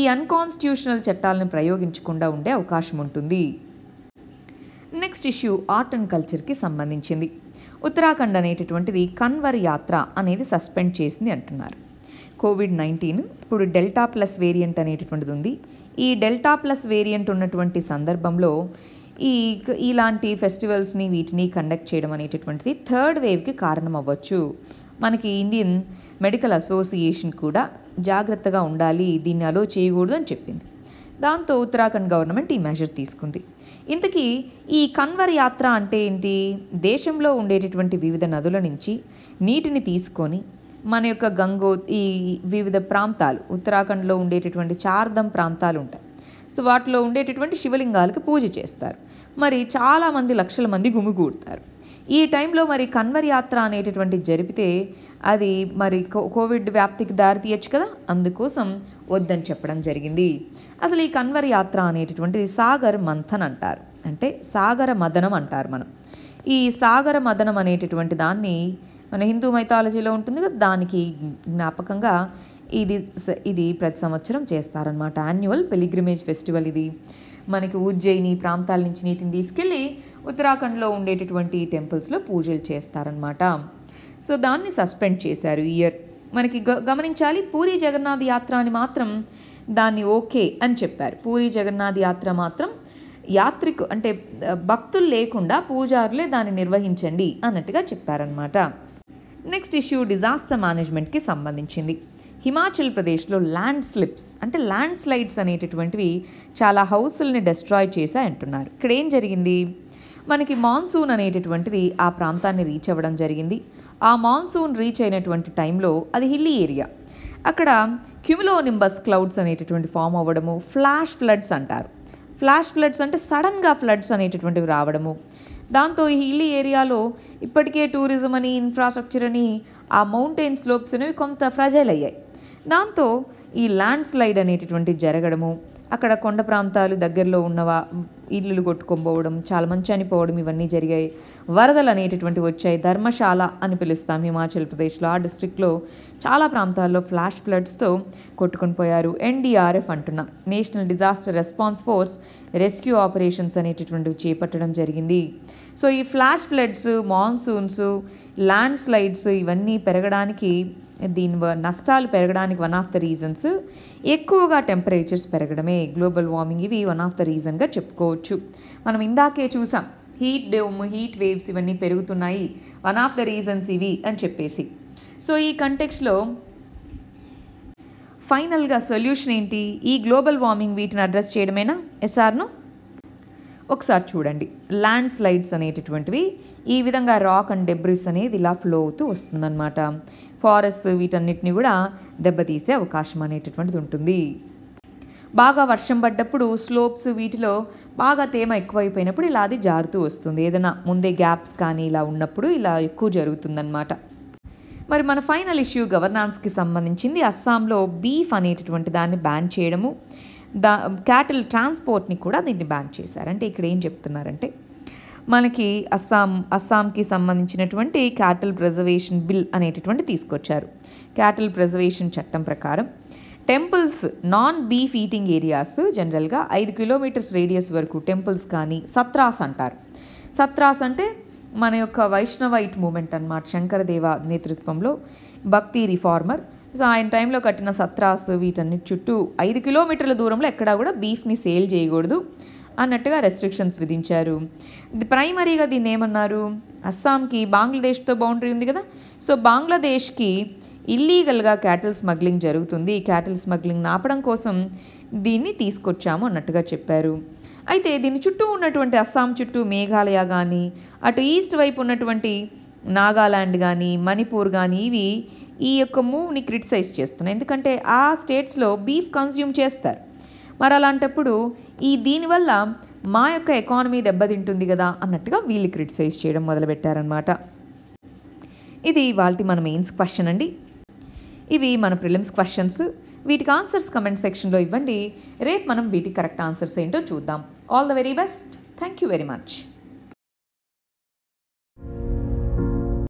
Speaker 1: ఈ అన్కాన్స్టిట్యూషనల్ చట్టాలను ప్రయోగించకుండా ఉండే అవకాశం ఉంటుంది నెక్స్ట్ ఇష్యూ ఆర్ట్ అండ్ కల్చర్కి సంబంధించింది ఉత్తరాఖండ్ అనేటటువంటిది కన్వర్ యాత్ర అనేది సస్పెండ్ చేసింది అంటున్నారు కోవిడ్ నైన్టీన్ ఇప్పుడు డెల్టా ప్లస్ వేరియంట్ అనేటటువంటిది ఉంది ఈ డెల్టా ప్లస్ వేరియంట్ ఉన్నటువంటి సందర్భంలో ఈ ఇలాంటి ఫెస్టివల్స్ని వీటిని కండక్ట్ చేయడం అనేటటువంటిది థర్డ్ వేవ్కి కారణం అవ్వచ్చు మనకి ఇండియన్ మెడికల్ అసోసియేషన్ కూడా జాగ్రత్తగా ఉండాలి దీన్ని అలో చేయకూడదు అని చెప్పింది దాంతో ఉత్తరాఖండ్ గవర్నమెంట్ ఈ మెజర్ తీసుకుంది ఇంతకీ ఈ కన్వర్ యాత్ర అంటే ఏంటి దేశంలో ఉండేటటువంటి వివిధ నదుల నుంచి నీటిని తీసుకొని మన యొక్క గంగో ఈ వివిధ ప్రాంతాలు ఉత్తరాఖండ్లో ఉండేటటువంటి చార్ధం ప్రాంతాలు ఉంటాయి సో వాటిలో ఉండేటటువంటి శివలింగాలకు పూజ చేస్తారు మరి చాలామంది లక్షల మంది గుమిగూడతారు ఈ టైంలో మరి కన్వర్ యాత్ర అనేటటువంటి జరిపితే అది మరి కోవిడ్ వ్యాప్తికి దారి తీయచ్చు కదా అందుకోసం వద్దని చెప్పడం జరిగింది అసలు ఈ కన్వర్ యాత్ర అనేటటువంటిది సాగర్ మంథన్ అంటారు అంటే సాగర మదనం అంటారు మనం ఈ సాగర మదనం అనేటటువంటి దాన్ని మన హిందూ మైథాలజీలో ఉంటుంది కదా దానికి జ్ఞాపకంగా ఇది ఇది ప్రతి సంవత్సరం చేస్తారనమాట యాన్యువల్ పెలిగ్రిమేజ్ ఫెస్టివల్ ఇది మనకి ఉజ్జయిని ప్రాంతాల నుంచి నీటిని తీసుకెళ్ళి ఉత్తరాఖండ్లో ఉండేటటువంటి టెంపుల్స్లో పూజలు చేస్తారనమాట సో దాన్ని సస్పెండ్ చేశారు ఇయర్ మనకి గమనించాలి పూరి జగన్నాథ్ యాత్ర అని మాత్రం దాన్ని ఓకే అని చెప్పారు పూరి జగన్నాథ్ యాత్ర మాత్రం యాత్రికు అంటే భక్తులు లేకుండా పూజారులే దాన్ని నిర్వహించండి అన్నట్టుగా చెప్పారనమాట నెక్స్ట్ ఇష్యూ డిజాస్టర్ మేనేజ్మెంట్కి సంబంధించింది హిమాచల్ ప్రదేశ్లో ల్యాండ్ స్లిప్స్ అంటే ల్యాండ్ స్లైడ్స్ అనేటటువంటివి చాలా హౌస్ల్ని డెస్ట్రాయ్ చేశాయంటున్నారు అంటున్నారు ఇక్కడ ఏం జరిగింది మనకి మాన్సూన్ అనేటటువంటిది ఆ ప్రాంతాన్ని రీచ్ అవ్వడం జరిగింది ఆ మాన్సూన్ రీచ్ అయినటువంటి టైంలో అది హిల్లీ ఏరియా అక్కడ క్యుమిలో నింబస్ క్లౌడ్స్ అనేటటువంటి ఫామ్ అవ్వడము ఫ్లాష్ ఫ్లడ్స్ అంటారు ఫ్లాష్ ఫ్లడ్స్ అంటే సడన్గా ఫ్లడ్స్ అనేటటువంటివి రావడము దాంతో ఈ హిల్లీ ఏరియాలో ఇప్పటికే టూరిజం అని ఇన్ఫ్రాస్ట్రక్చర్ అని ఆ మౌంటైన్ స్లోప్స్ అనేవి కొంత ఫ్రజైల్ అయ్యాయి దాంతో ఈ ల్యాండ్ స్లైడ్ అనేటటువంటి జరగడము అక్కడ కొండ ప్రాంతాలు దగ్గరలో ఉన్నవా ఇల్లులు కొట్టుకోబోవడం మంచి అనిపోవడం ఇవన్నీ జరిగాయి వరదలు అనేటటువంటి వచ్చాయి ధర్మశాల అని పిలుస్తాం హిమాచల్ ప్రదేశ్లో ఆ డిస్టిక్లో చాలా ప్రాంతాల్లో ఫ్లాష్ ఫ్లడ్స్తో కొట్టుకుని పోయారు ఎన్డీఆర్ఎఫ్ అంటున్నా national disaster response force rescue operations అనేటటువంటివి చేపట్టడం జరిగింది సో ఈ flash floods monsoons land slides ఇవన్నీ పెరగడానికి దీని నష్టాలు పెరగడానికి వన్ ఆఫ్ ద రీజన్స్ ఎక్కువగా టెంపరేచర్స్ పెరగడమే గ్లోబల్ వార్మింగ్ ఇవి వన్ ఆఫ్ ద రీజన్గా చెప్పుకోవచ్చు మనం ఇందాకే చూసాం హీట్ డోమ్ హీట్ వేవ్స్ ఇవన్నీ పెరుగుతున్నాయి వన్ ఆఫ్ ద రీజన్స్ ఇవి అని చెప్పేసి సో ఈ కంటెక్స్లో ఫైనల్గా సొల్యూషన్ ఏంటి ఈ గ్లోబల్ వార్మింగ్ వీటిని అడ్రస్ చేయడమేనా ఎస్ఆర్ను ఒకసారి చూడండి ల్యాండ్ స్లైడ్స్ అనేటటువంటివి ఈ విధంగా రాక్ అండ్ డెబ్రిస్ అనేది ఇలా ఫ్లో అవుతూ వస్తుందన్నమాట ఫారెస్ట్ వీటన్నిటిని కూడా దెబ్బతీసే అవకాశం అనేటటువంటిది ఉంటుంది బాగా వర్షం పడ్డప్పుడు స్లోప్స్ వీటిలో బాగా తేమ ఎక్కువైపోయినప్పుడు ఇలా అది జారుతూ వస్తుంది ఏదైనా ముందే గ్యాప్స్ కానీ ఇలా ఉన్నప్పుడు ఇలా ఎక్కువ జరుగుతుందన్నమాట మరి మన ఫైనల్ ఇష్యూ గవర్నాన్స్కి సంబంధించింది అస్సాంలో బీఫ్ అనేటటువంటి దాన్ని బ్యాన్ చేయడము దా క్యాటిల్ ట్రాన్స్పోర్ట్ని కూడా దీన్ని బ్యాన్ చేశారంటే ఇక్కడ ఏం చెప్తున్నారంటే మనకి అస్సాం అస్సాంకి సంబంధించినటువంటి క్యాటల్ ప్రిజర్వేషన్ బిల్ అనేటటువంటి తీసుకొచ్చారు క్యాటల్ ప్రిజర్వేషన్ చట్టం ప్రకారం temples non beef eating areas జనరల్గా ఐదు కిలోమీటర్స్ రేడియస్ వరకు టెంపుల్స్ కానీ సత్రాస్ అంటారు సత్రాస్ అంటే మన యొక్క వైష్ణవైట్ మూమెంట్ అనమాట శంకరదేవ నేతృత్వంలో భక్తి రిఫార్మర్ సో ఆయన టైంలో కట్టిన సత్రాస్ వీటన్నిటి చుట్టూ ఐదు కిలోమీటర్ల దూరంలో ఎక్కడా కూడా బీఫ్ని సేల్ చేయకూడదు అన్నట్టుగా రెస్ట్రిక్షన్స్ విధించారు ప్రైమరీగా దీన్ని ఏమన్నారు అస్సాంకి బంగ్లాదేశ్తో బౌండరీ ఉంది కదా సో బంగ్లాదేశ్కి ఇల్లీగల్గా క్యాటిల్ స్మగ్లింగ్ జరుగుతుంది ఈ క్యాటిల్ స్మగ్లింగ్ నాపడం కోసం దీన్ని తీసుకొచ్చాము అన్నట్టుగా చెప్పారు అయితే దీని చుట్టూ ఉన్నటువంటి అస్సాం చుట్టూ మేఘాలయ కానీ అటు ఈస్ట్ వైపు ఉన్నటువంటి నాగాలాండ్ కానీ మణిపూర్ కానీ ఇవి ఈ యొక్క మూవ్ని క్రిటిసైజ్ చేస్తున్నాయి ఎందుకంటే ఆ స్టేట్స్లో బీఫ్ కన్స్యూమ్ చేస్తారు మరి అలాంటప్పుడు ఈ దీనివల్ల మా యొక్క ఎకానమీ దెబ్బతింటుంది కదా అన్నట్టుగా వీళ్ళు క్రిటిసైజ్ చేయడం మొదలుపెట్టారనమాట ఇది వాళ్ళ మన మెయిన్స్ క్వశ్చన్ అండి ఇవి మన ప్రిలిమ్స్ క్వశ్చన్స్ వీటికి ఆన్సర్స్ కమెంట్ సెక్షన్లో ఇవ్వండి రేపు మనం వీటికి కరెక్ట్ ఆన్సర్స్ ఏంటో చూద్దాం all the very best thank you very much